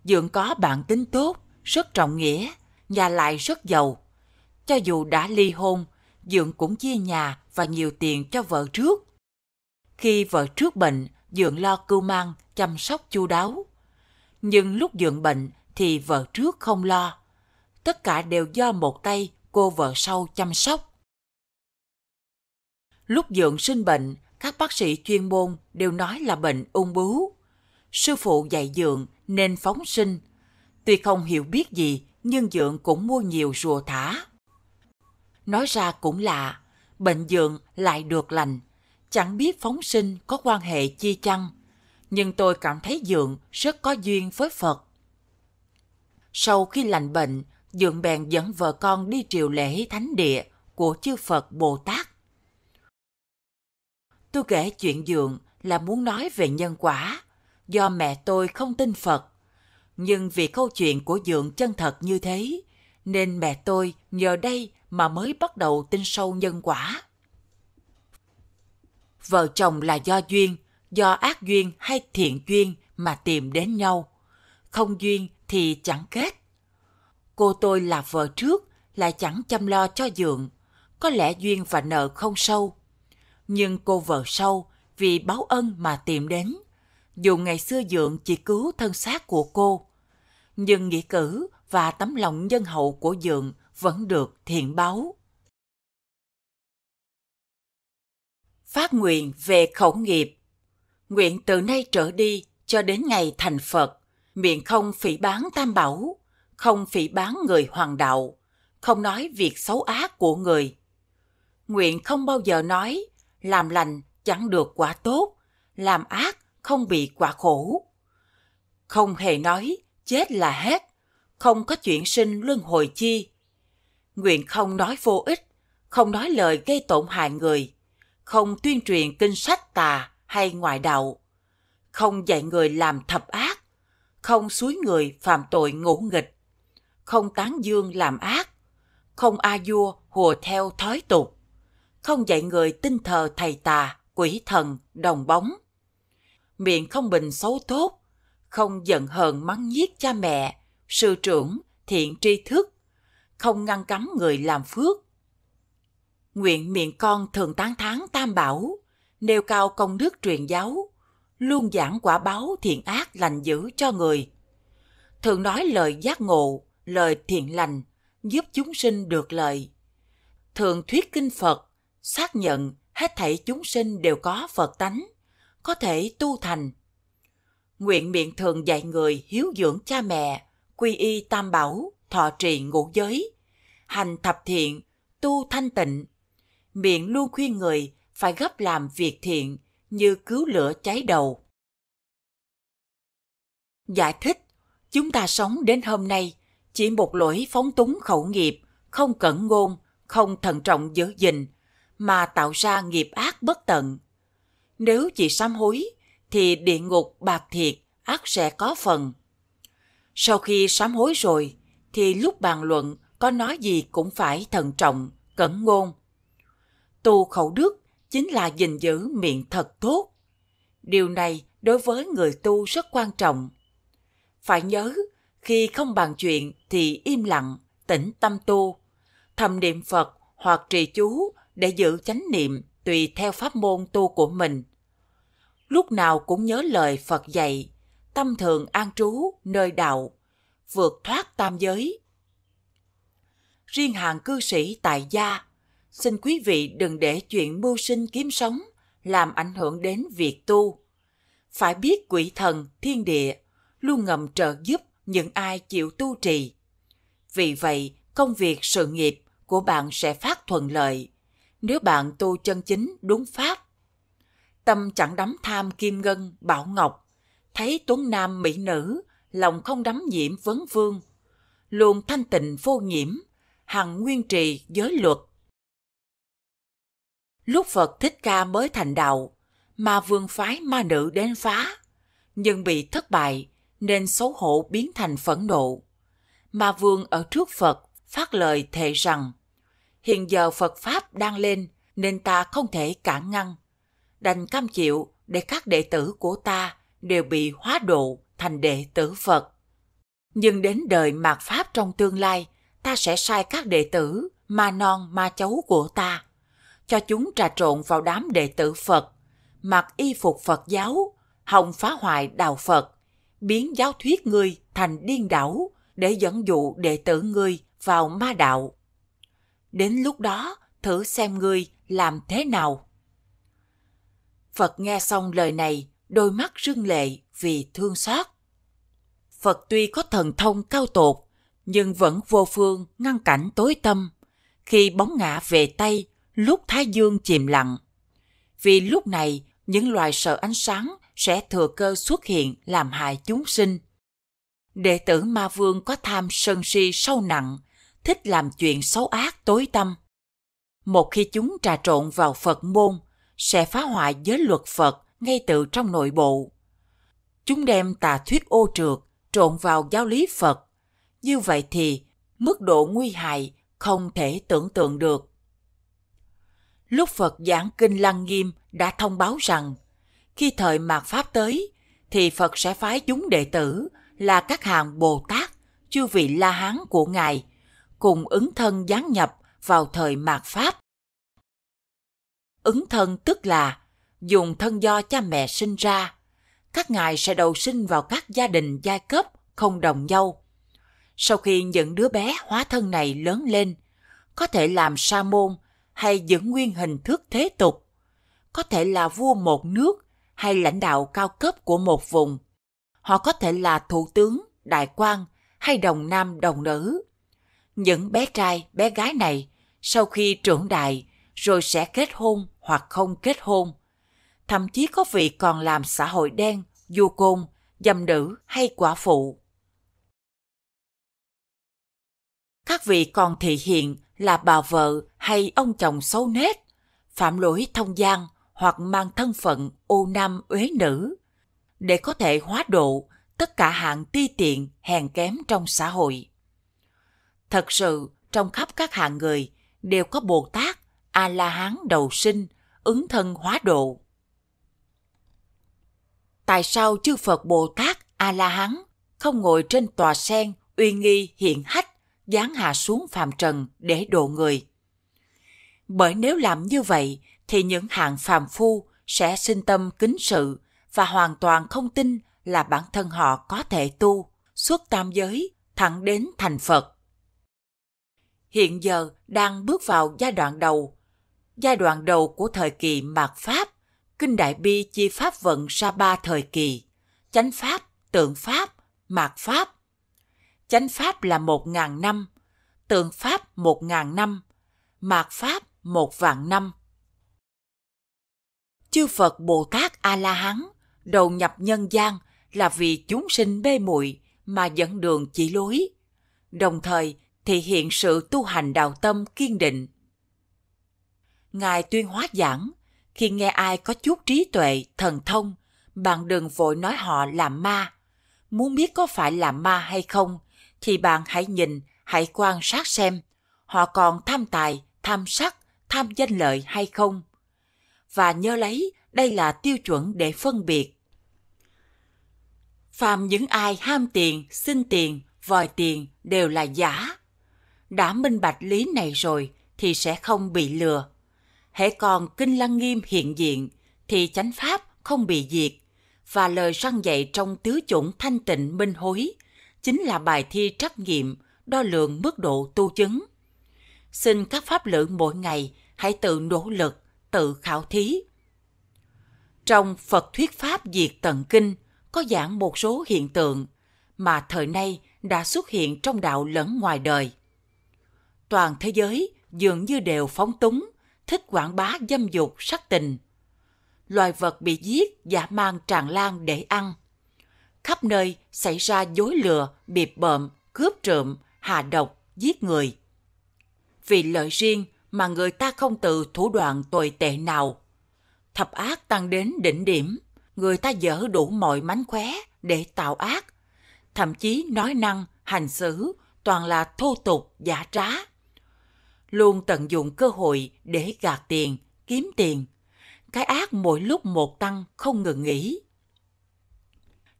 Dượng có bạn tính tốt, rất trọng nghĩa, nhà lại rất giàu. Cho dù đã ly hôn, Dượng cũng chia nhà và nhiều tiền cho vợ trước. Khi vợ trước bệnh, Dượng lo cưu mang, chăm sóc chu đáo. Nhưng lúc Dượng bệnh thì vợ trước không lo. Tất cả đều do một tay cô vợ sau chăm sóc. Lúc Dượng sinh bệnh, các bác sĩ chuyên môn đều nói là bệnh ung bú. Sư phụ dạy Dượng nên phóng sinh. Tuy không hiểu biết gì, nhưng Dượng cũng mua nhiều rùa thả. Nói ra cũng lạ, bệnh Dượng lại được lành. Chẳng biết phóng sinh có quan hệ chi chăng, nhưng tôi cảm thấy Dượng rất có duyên với Phật. Sau khi lành bệnh, Dượng bèn dẫn vợ con đi triều lễ thánh địa của chư Phật Bồ Tát. Tôi kể chuyện Dượng là muốn nói về nhân quả, do mẹ tôi không tin Phật. Nhưng vì câu chuyện của Dượng chân thật như thế, nên mẹ tôi nhờ đây mà mới bắt đầu tin sâu nhân quả. Vợ chồng là do duyên, do ác duyên hay thiện duyên mà tìm đến nhau. Không duyên thì chẳng kết. Cô tôi là vợ trước, lại chẳng chăm lo cho dượng. Có lẽ duyên và nợ không sâu. Nhưng cô vợ sâu vì báo ân mà tìm đến – dù ngày xưa Dượng chỉ cứu thân xác của cô, nhưng nghĩa cử và tấm lòng nhân hậu của Dượng vẫn được thiện báo. Phát nguyện về khẩu nghiệp Nguyện từ nay trở đi cho đến ngày thành Phật, miệng không phỉ bán tam bảo, không phỉ bán người hoàng đạo, không nói việc xấu ác của người. Nguyện không bao giờ nói, làm lành chẳng được quả tốt, làm ác không bị quả khổ. Không hề nói chết là hết, không có chuyện sinh luân hồi chi. Nguyện không nói vô ích, không nói lời gây tổn hại người, không tuyên truyền kinh sách tà hay ngoại đạo, không dạy người làm thập ác, không suối người phạm tội ngũ nghịch, không tán dương làm ác, không a dua hùa theo thói tục, không dạy người tinh thờ thầy tà, quỷ thần, đồng bóng, miệng không bình xấu tốt, không giận hờn mắng nhiếc cha mẹ, sư trưởng, thiện tri thức, không ngăn cấm người làm phước. Nguyện miệng con thường tán thán tam bảo, nêu cao công đức truyền giáo, luôn giảng quả báo thiện ác lành dữ cho người. Thường nói lời giác ngộ, lời thiện lành, giúp chúng sinh được lợi. Thường thuyết kinh Phật, xác nhận hết thảy chúng sinh đều có Phật tánh có thể tu thành. Nguyện miệng thường dạy người hiếu dưỡng cha mẹ, quy y tam bảo, thọ trì ngũ giới, hành thập thiện, tu thanh tịnh. Miệng luôn khuyên người phải gấp làm việc thiện như cứu lửa cháy đầu. Giải thích, chúng ta sống đến hôm nay chỉ một lỗi phóng túng khẩu nghiệp, không cẩn ngôn, không thận trọng giữ gìn, mà tạo ra nghiệp ác bất tận nếu chị sám hối, thì địa ngục bạc thiệt, ác sẽ có phần. Sau khi sám hối rồi, thì lúc bàn luận có nói gì cũng phải thận trọng, cẩn ngôn. Tu khẩu đức chính là gìn giữ miệng thật tốt. Điều này đối với người tu rất quan trọng. Phải nhớ, khi không bàn chuyện thì im lặng, tĩnh tâm tu, thầm niệm Phật hoặc trì chú để giữ chánh niệm tùy theo pháp môn tu của mình lúc nào cũng nhớ lời Phật dạy, tâm thường an trú nơi đạo, vượt thoát tam giới. Riêng hàng cư sĩ tại gia, xin quý vị đừng để chuyện mưu sinh kiếm sống làm ảnh hưởng đến việc tu. Phải biết quỷ thần, thiên địa luôn ngầm trợ giúp những ai chịu tu trì. Vì vậy, công việc sự nghiệp của bạn sẽ phát thuận lợi. Nếu bạn tu chân chính đúng pháp, tâm chẳng đắm tham kim ngân, bảo ngọc. Thấy tuấn nam mỹ nữ, lòng không đắm nhiễm vấn vương. Luôn thanh tịnh vô nhiễm, hằng nguyên trì giới luật. Lúc Phật Thích Ca mới thành đạo, ma vương phái ma nữ đến phá, nhưng bị thất bại nên xấu hổ biến thành phẫn nộ. Ma vương ở trước Phật phát lời thề rằng, hiện giờ Phật Pháp đang lên nên ta không thể cản ngăn đành cam chịu để các đệ tử của ta đều bị hóa độ thành đệ tử Phật. Nhưng đến đời mạt Pháp trong tương lai, ta sẽ sai các đệ tử ma non ma cháu của ta, cho chúng trà trộn vào đám đệ tử Phật, mặc y phục Phật giáo, hồng phá hoại đạo Phật, biến giáo thuyết ngươi thành điên đảo để dẫn dụ đệ tử ngươi vào ma đạo. Đến lúc đó, thử xem ngươi làm thế nào. Phật nghe xong lời này, đôi mắt rưng lệ vì thương xót. Phật tuy có thần thông cao tột, nhưng vẫn vô phương ngăn cảnh tối tâm, khi bóng ngã về Tây, lúc Thái Dương chìm lặng. Vì lúc này, những loài sợ ánh sáng sẽ thừa cơ xuất hiện làm hại chúng sinh. Đệ tử ma vương có tham sân si sâu nặng, thích làm chuyện xấu ác tối tâm. Một khi chúng trà trộn vào Phật môn, sẽ phá hoại giới luật Phật ngay từ trong nội bộ. Chúng đem tà thuyết ô trượt trộn vào giáo lý Phật. Như vậy thì mức độ nguy hại không thể tưởng tượng được. Lúc Phật giảng Kinh Lăng Nghiêm đã thông báo rằng khi thời mạt Pháp tới thì Phật sẽ phái chúng đệ tử là các hàng Bồ Tát, chư vị La Hán của Ngài, cùng ứng thân gián nhập vào thời mạt Pháp Ứng thân tức là dùng thân do cha mẹ sinh ra. Các ngài sẽ đầu sinh vào các gia đình giai cấp không đồng nhau. Sau khi những đứa bé hóa thân này lớn lên, có thể làm sa môn hay giữ nguyên hình thức thế tục, có thể là vua một nước hay lãnh đạo cao cấp của một vùng. Họ có thể là thủ tướng, đại quan hay đồng nam đồng nữ. Những bé trai, bé gái này sau khi trưởng đại rồi sẽ kết hôn hoặc không kết hôn. Thậm chí có vị còn làm xã hội đen, du côn, dâm nữ hay quả phụ. Các vị còn thị hiện là bà vợ hay ông chồng xấu nết, phạm lỗi thông gian hoặc mang thân phận ô nam uế nữ. Để có thể hóa độ tất cả hạng ti tiện, hèn kém trong xã hội. Thật sự, trong khắp các hạng người đều có Bồ Tát a la hán đầu sinh ứng thân hóa độ tại sao chư phật bồ tát a la hán không ngồi trên tòa sen uy nghi hiện hách giáng hạ xuống phàm trần để độ người bởi nếu làm như vậy thì những hạng phàm phu sẽ sinh tâm kính sự và hoàn toàn không tin là bản thân họ có thể tu suốt tam giới thẳng đến thành phật hiện giờ đang bước vào giai đoạn đầu giai đoạn đầu của thời kỳ mạt Pháp, Kinh Đại Bi chia Pháp vận ra ba thời kỳ, chánh Pháp, tượng Pháp, mạt Pháp. Chánh Pháp là một ngàn năm, tượng Pháp một ngàn năm, mạt Pháp một vạn năm. Chư Phật Bồ Tát A-la-hán đầu nhập nhân gian là vì chúng sinh mê muội mà dẫn đường chỉ lối, đồng thời thể hiện sự tu hành đạo tâm kiên định Ngài tuyên hóa giảng, khi nghe ai có chút trí tuệ, thần thông, bạn đừng vội nói họ là ma. Muốn biết có phải là ma hay không, thì bạn hãy nhìn, hãy quan sát xem, họ còn tham tài, tham sắc, tham danh lợi hay không. Và nhớ lấy, đây là tiêu chuẩn để phân biệt. Phàm những ai ham tiền, xin tiền, vòi tiền đều là giả. Đã minh bạch lý này rồi thì sẽ không bị lừa hễ còn kinh lăng nghiêm hiện diện thì chánh pháp không bị diệt và lời răn dạy trong tứ chủng thanh tịnh minh hối chính là bài thi trắc nghiệm đo lường mức độ tu chứng xin các pháp lữ mỗi ngày hãy tự nỗ lực tự khảo thí trong phật thuyết pháp diệt tận kinh có giảng một số hiện tượng mà thời nay đã xuất hiện trong đạo lẫn ngoài đời toàn thế giới dường như đều phóng túng thích quảng bá dâm dục sắc tình. Loài vật bị giết giả mang tràn lan để ăn. Khắp nơi xảy ra dối lừa, bịp bợm, cướp trộm, hạ độc, giết người. Vì lợi riêng mà người ta không từ thủ đoạn tồi tệ nào. Thập ác tăng đến đỉnh điểm, người ta dở đủ mọi mánh khóe để tạo ác. Thậm chí nói năng, hành xử toàn là thô tục, giả trá luôn tận dụng cơ hội để gạt tiền, kiếm tiền. Cái ác mỗi lúc một tăng không ngừng nghỉ.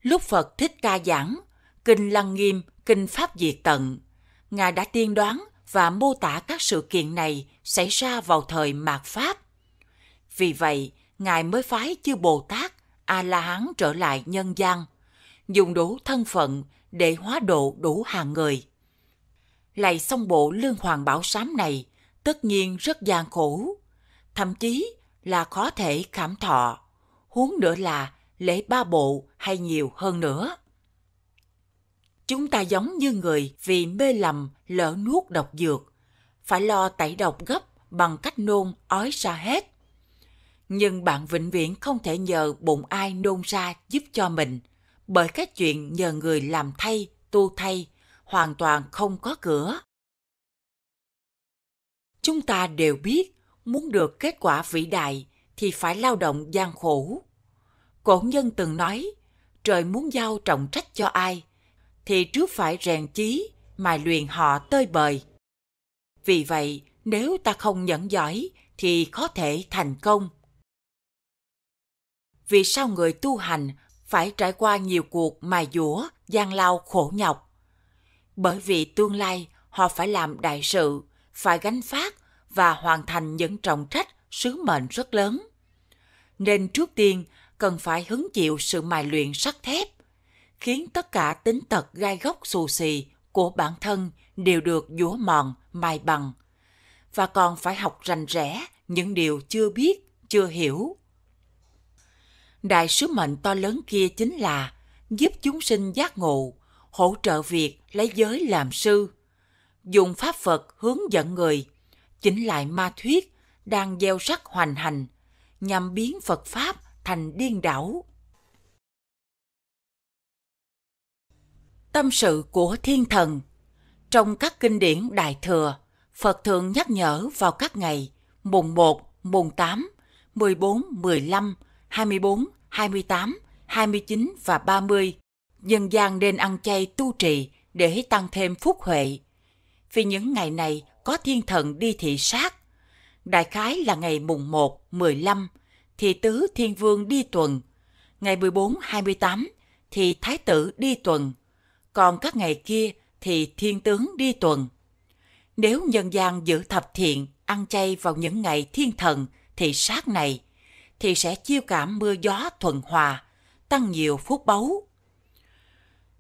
Lúc Phật Thích Ca giảng, Kinh Lăng Nghiêm, Kinh Pháp Diệt Tận, Ngài đã tiên đoán và mô tả các sự kiện này xảy ra vào thời mạt Pháp. Vì vậy, Ngài mới phái chư Bồ Tát, A-la-hán trở lại nhân gian, dùng đủ thân phận để hóa độ đủ hàng người – lại xong bộ lương hoàng bảo sám này tất nhiên rất gian khổ, thậm chí là khó thể khảm thọ, huống nữa là lễ ba bộ hay nhiều hơn nữa. Chúng ta giống như người vì mê lầm lỡ nuốt độc dược, phải lo tẩy độc gấp bằng cách nôn ói ra hết. Nhưng bạn vĩnh viễn không thể nhờ bụng ai nôn ra giúp cho mình, bởi các chuyện nhờ người làm thay, tu thay – hoàn toàn không có cửa chúng ta đều biết muốn được kết quả vĩ đại thì phải lao động gian khổ cổ nhân từng nói trời muốn giao trọng trách cho ai thì trước phải rèn chí mà luyện họ tơi bời vì vậy nếu ta không nhẫn giỏi thì có thể thành công vì sao người tu hành phải trải qua nhiều cuộc mài dũa gian lao khổ nhọc bởi vì tương lai họ phải làm đại sự, phải gánh phát và hoàn thành những trọng trách, sứ mệnh rất lớn. Nên trước tiên cần phải hứng chịu sự mài luyện sắt thép, khiến tất cả tính tật gai góc xù xì của bản thân đều được dúa mòn, mài bằng. Và còn phải học rành rẽ những điều chưa biết, chưa hiểu. Đại sứ mệnh to lớn kia chính là giúp chúng sinh giác ngộ, hỗ trợ việc lấy giới làm sư, dùng pháp Phật hướng dẫn người, chỉnh lại ma thuyết đang gieo sắc hoành hành, nhằm biến Phật Pháp thành điên đảo. Tâm sự của thiên thần Trong các kinh điển Đại Thừa, Phật thường nhắc nhở vào các ngày mùng 1, mùng 8, 14, 15, 24, 28, 29 và 30 dân gian nên ăn chay tu trì để tăng thêm phúc huệ. Vì những ngày này có thiên thần đi thị sát. Đại khái là ngày mùng 1, 15 thì tứ thiên vương đi tuần. Ngày 14, 28 thì thái tử đi tuần. Còn các ngày kia thì thiên tướng đi tuần. Nếu nhân gian giữ thập thiện, ăn chay vào những ngày thiên thần, thị sát này, thì sẽ chiêu cảm mưa gió thuận hòa, tăng nhiều phúc báu.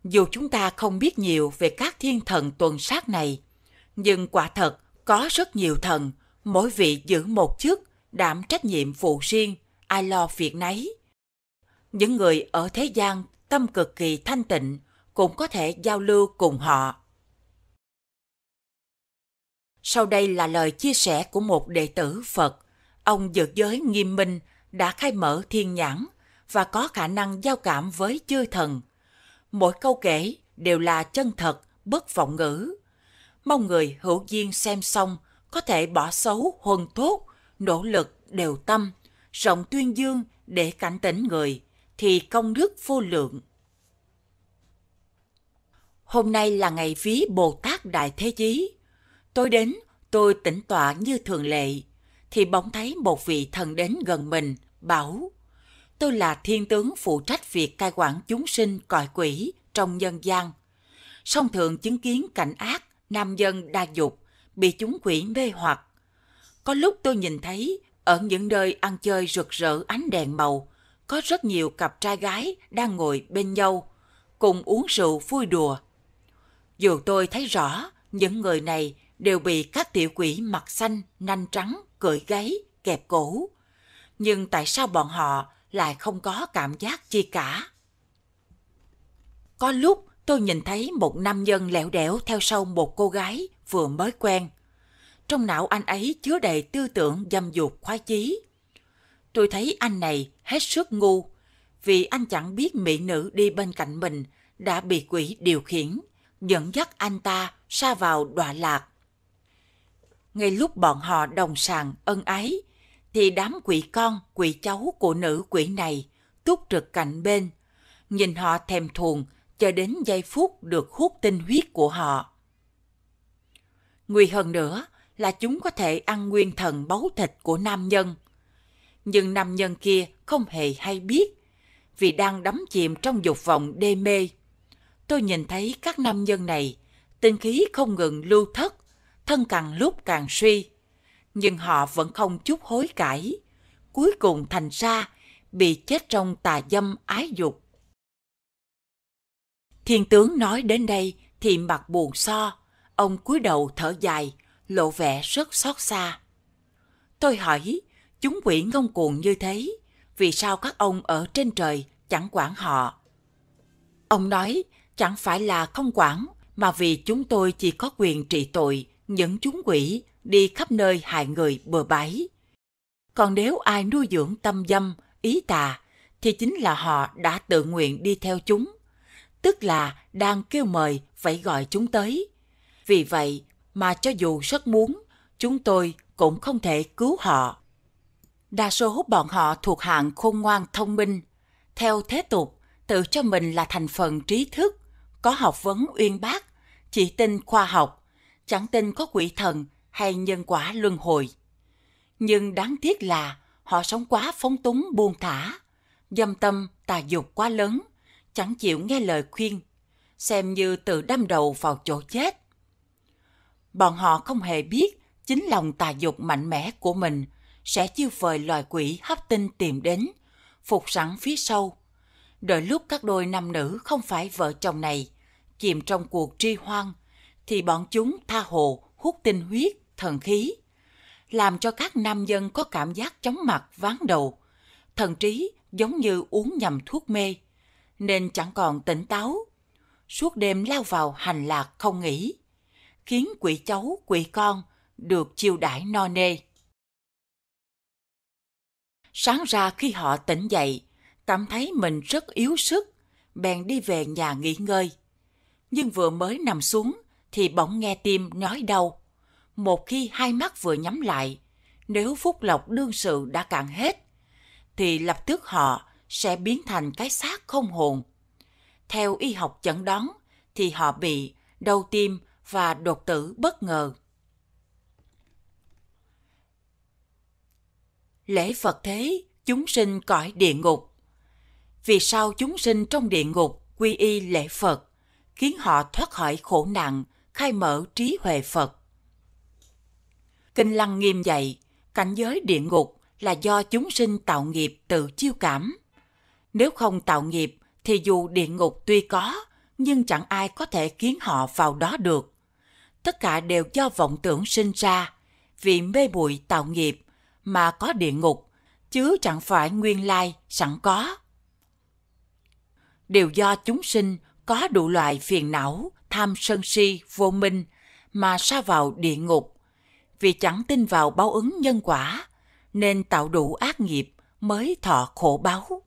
Dù chúng ta không biết nhiều về các thiên thần tuần sát này, nhưng quả thật có rất nhiều thần, mỗi vị giữ một chức, đảm trách nhiệm phụ riêng, ai lo việc nấy. Những người ở thế gian tâm cực kỳ thanh tịnh cũng có thể giao lưu cùng họ. Sau đây là lời chia sẻ của một đệ tử Phật. Ông dược giới nghiêm minh đã khai mở thiên nhãn và có khả năng giao cảm với chư thần, mỗi câu kể đều là chân thật, bất vọng ngữ. Mong người hữu duyên xem xong có thể bỏ xấu huân tốt, nỗ lực đều tâm, rộng tuyên dương để cảnh tỉnh người, thì công đức vô lượng. Hôm nay là ngày ví Bồ Tát Đại Thế Chí. Tôi đến, tôi tỉnh tọa như thường lệ, thì bỗng thấy một vị thần đến gần mình, bảo tôi là thiên tướng phụ trách việc cai quản chúng sinh cõi quỷ trong nhân gian. Song thường chứng kiến cảnh ác, nam dân đa dục, bị chúng quỷ mê hoặc. Có lúc tôi nhìn thấy, ở những nơi ăn chơi rực rỡ ánh đèn màu, có rất nhiều cặp trai gái đang ngồi bên nhau, cùng uống rượu vui đùa. Dù tôi thấy rõ, những người này đều bị các tiểu quỷ mặt xanh, nanh trắng, cưỡi gáy, kẹp cổ. Nhưng tại sao bọn họ lại không có cảm giác chi cả. Có lúc tôi nhìn thấy một nam nhân lẻo đẻo theo sau một cô gái vừa mới quen. Trong não anh ấy chứa đầy tư tưởng dâm dục khoái chí. Tôi thấy anh này hết sức ngu, vì anh chẳng biết mỹ nữ đi bên cạnh mình đã bị quỷ điều khiển, dẫn dắt anh ta xa vào đọa lạc. Ngay lúc bọn họ đồng sàng ân ái, thì đám quỷ con, quỷ cháu của nữ quỷ này túc trực cạnh bên, nhìn họ thèm thuồng cho đến giây phút được hút tinh huyết của họ. Nguy hơn nữa là chúng có thể ăn nguyên thần báu thịt của nam nhân. Nhưng nam nhân kia không hề hay biết, vì đang đắm chìm trong dục vọng đê mê. Tôi nhìn thấy các nam nhân này, tinh khí không ngừng lưu thất, thân càng lúc càng suy nhưng họ vẫn không chút hối cải. Cuối cùng thành ra, bị chết trong tà dâm ái dục. Thiên tướng nói đến đây thì mặt buồn so, ông cúi đầu thở dài, lộ vẻ rất xót xa. Tôi hỏi, chúng quỷ ngông cuồng như thế, vì sao các ông ở trên trời chẳng quản họ? Ông nói, chẳng phải là không quản, mà vì chúng tôi chỉ có quyền trị tội những chúng quỷ đi khắp nơi hại người bừa bãi. Còn nếu ai nuôi dưỡng tâm dâm, ý tà, thì chính là họ đã tự nguyện đi theo chúng, tức là đang kêu mời phải gọi chúng tới. Vì vậy mà cho dù rất muốn, chúng tôi cũng không thể cứu họ. Đa số bọn họ thuộc hạng khôn ngoan thông minh, theo thế tục, tự cho mình là thành phần trí thức, có học vấn uyên bác, chỉ tin khoa học, chẳng tin có quỷ thần hay nhân quả luân hồi. Nhưng đáng tiếc là họ sống quá phóng túng buông thả, dâm tâm tà dục quá lớn, chẳng chịu nghe lời khuyên, xem như tự đâm đầu vào chỗ chết. Bọn họ không hề biết chính lòng tà dục mạnh mẽ của mình sẽ chiêu vời loài quỷ hấp tinh tìm đến, phục sẵn phía sau. Đợi lúc các đôi nam nữ không phải vợ chồng này, chìm trong cuộc tri hoang, thì bọn chúng tha hồ hút tinh huyết, thần khí, làm cho các nam dân có cảm giác chóng mặt, ván đầu. Thần trí giống như uống nhầm thuốc mê, nên chẳng còn tỉnh táo. Suốt đêm lao vào hành lạc không nghỉ, khiến quỷ cháu, quỷ con được chiêu đãi no nê. Sáng ra khi họ tỉnh dậy, cảm thấy mình rất yếu sức, bèn đi về nhà nghỉ ngơi. Nhưng vừa mới nằm xuống thì bỗng nghe tim nhói đau một khi hai mắt vừa nhắm lại, nếu phúc lộc đương sự đã cạn hết, thì lập tức họ sẽ biến thành cái xác không hồn. Theo y học chẩn đoán, thì họ bị đau tim và đột tử bất ngờ. Lễ Phật thế, chúng sinh cõi địa ngục. Vì sao chúng sinh trong địa ngục quy y lễ Phật, khiến họ thoát khỏi khổ nạn, khai mở trí huệ Phật? Kinh Lăng nghiêm dạy, cảnh giới địa ngục là do chúng sinh tạo nghiệp tự chiêu cảm. Nếu không tạo nghiệp thì dù địa ngục tuy có, nhưng chẳng ai có thể khiến họ vào đó được. Tất cả đều do vọng tưởng sinh ra, vì mê bụi tạo nghiệp mà có địa ngục, chứ chẳng phải nguyên lai sẵn có. Đều do chúng sinh có đủ loại phiền não, tham sân si, vô minh mà sa vào địa ngục vì chẳng tin vào báo ứng nhân quả nên tạo đủ ác nghiệp mới thọ khổ báo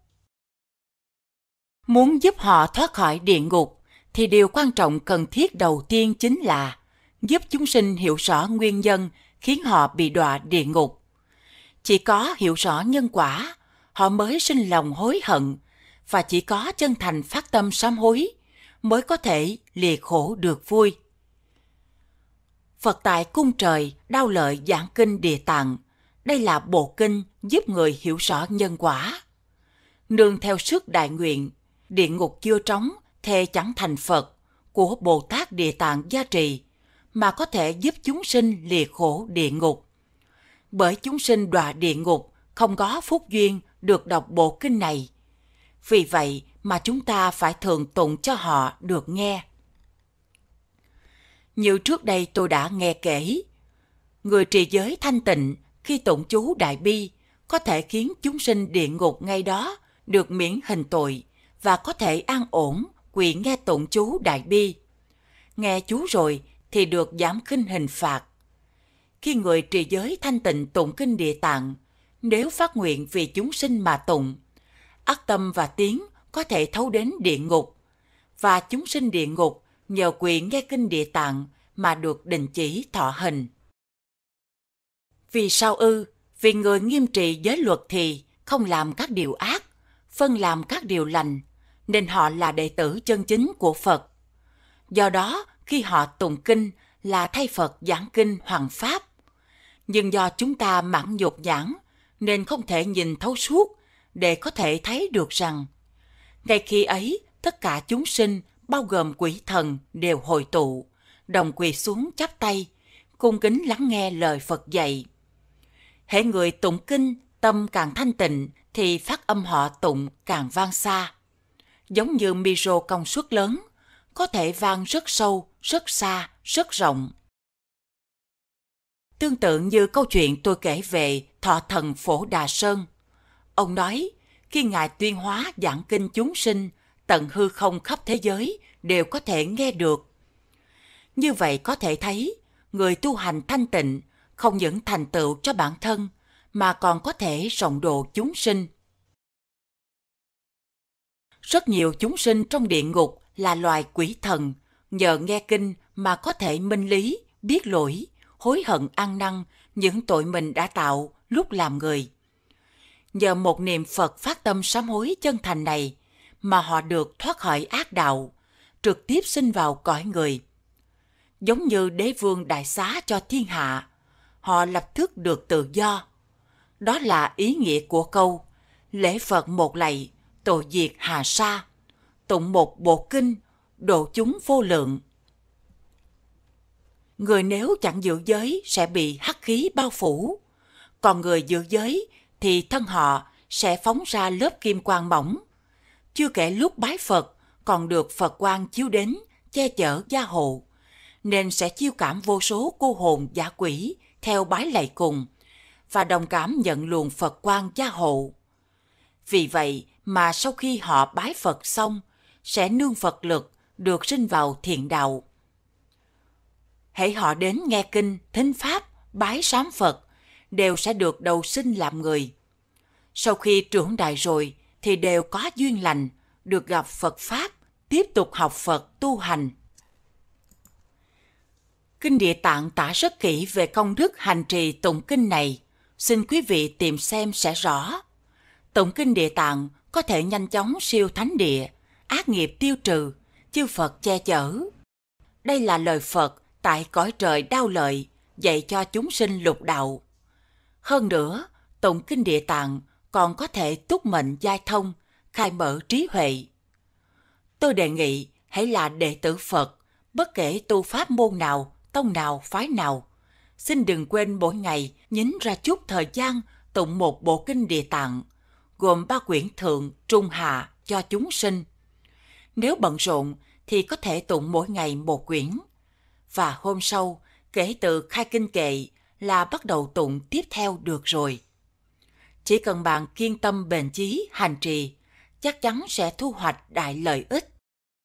muốn giúp họ thoát khỏi địa ngục thì điều quan trọng cần thiết đầu tiên chính là giúp chúng sinh hiểu rõ nguyên nhân khiến họ bị đọa địa ngục chỉ có hiểu rõ nhân quả họ mới sinh lòng hối hận và chỉ có chân thành phát tâm sám hối mới có thể lìa khổ được vui Phật tại cung trời đau lợi giảng kinh địa tạng. Đây là bộ kinh giúp người hiểu rõ nhân quả. Nương theo sức đại nguyện, địa ngục chưa trống, thề chẳng thành Phật của Bồ Tát Địa Tạng gia trì, mà có thể giúp chúng sinh lìa khổ địa ngục. Bởi chúng sinh đọa địa ngục không có phúc duyên được đọc bộ kinh này. Vì vậy mà chúng ta phải thường tụng cho họ được nghe như trước đây tôi đã nghe kể. Người trì giới thanh tịnh khi tụng chú đại bi có thể khiến chúng sinh địa ngục ngay đó được miễn hình tội và có thể an ổn quỳ nghe tụng chú đại bi. Nghe chú rồi thì được giảm khinh hình phạt. Khi người trì giới thanh tịnh tụng kinh địa tạng, nếu phát nguyện vì chúng sinh mà tụng, ác tâm và tiếng có thể thấu đến địa ngục, và chúng sinh địa ngục nhờ quỷ nghe kinh địa tạng mà được đình chỉ thọ hình. Vì sao ư? Vì người nghiêm trị giới luật thì không làm các điều ác, phân làm các điều lành, nên họ là đệ tử chân chính của Phật. Do đó, khi họ tụng kinh là thay Phật giảng kinh hoàng pháp. Nhưng do chúng ta mãn nhục giảng nên không thể nhìn thấu suốt để có thể thấy được rằng ngay khi ấy tất cả chúng sinh bao gồm quỷ thần đều hội tụ, đồng quỳ xuống chắp tay, cung kính lắng nghe lời Phật dạy. Hễ người tụng kinh, tâm càng thanh tịnh thì phát âm họ tụng càng vang xa. Giống như micro công suất lớn, có thể vang rất sâu, rất xa, rất rộng. Tương tự như câu chuyện tôi kể về thọ thần Phổ Đà Sơn. Ông nói, khi Ngài tuyên hóa giảng kinh chúng sinh – tầng hư không khắp thế giới đều có thể nghe được. Như vậy có thể thấy, người tu hành thanh tịnh không những thành tựu cho bản thân mà còn có thể rộng độ chúng sinh. Rất nhiều chúng sinh trong địa ngục là loài quỷ thần, nhờ nghe kinh mà có thể minh lý, biết lỗi, hối hận ăn năn những tội mình đã tạo lúc làm người. Nhờ một niệm Phật phát tâm sám hối chân thành này, mà họ được thoát khỏi ác đạo, trực tiếp sinh vào cõi người. Giống như đế vương đại xá cho thiên hạ, họ lập tức được tự do. Đó là ý nghĩa của câu lễ Phật một lạy, tội diệt hà sa, tụng một bộ kinh, độ chúng vô lượng. Người nếu chẳng giữ giới sẽ bị hắc khí bao phủ, còn người giữ giới thì thân họ sẽ phóng ra lớp kim quang mỏng, chưa kể lúc bái Phật còn được Phật quan chiếu đến, che chở gia hộ, nên sẽ chiêu cảm vô số cô hồn giả quỷ theo bái lạy cùng và đồng cảm nhận luồng Phật quan gia hộ. Vì vậy mà sau khi họ bái Phật xong, sẽ nương Phật lực được sinh vào thiện đạo. Hãy họ đến nghe kinh, thính pháp, bái sám Phật, đều sẽ được đầu sinh làm người. Sau khi trưởng đại rồi, thì đều có duyên lành được gặp Phật Pháp, tiếp tục học Phật tu hành. Kinh Địa Tạng tả rất kỹ về công đức hành trì tụng kinh này. Xin quý vị tìm xem sẽ rõ. Tụng kinh Địa Tạng có thể nhanh chóng siêu thánh địa, ác nghiệp tiêu trừ, chư Phật che chở. Đây là lời Phật tại cõi trời đau lợi, dạy cho chúng sinh lục đạo. Hơn nữa, tụng kinh Địa Tạng – còn có thể túc mệnh giai thông, khai mở trí huệ. Tôi đề nghị hãy là đệ tử Phật, bất kể tu pháp môn nào, tông nào, phái nào. Xin đừng quên mỗi ngày nhín ra chút thời gian tụng một bộ kinh địa tạng, gồm ba quyển thượng, trung hạ cho chúng sinh. Nếu bận rộn thì có thể tụng mỗi ngày một quyển. Và hôm sau, kể từ khai kinh kệ là bắt đầu tụng tiếp theo được rồi. Chỉ cần bạn kiên tâm bền chí, hành trì, chắc chắn sẽ thu hoạch đại lợi ích.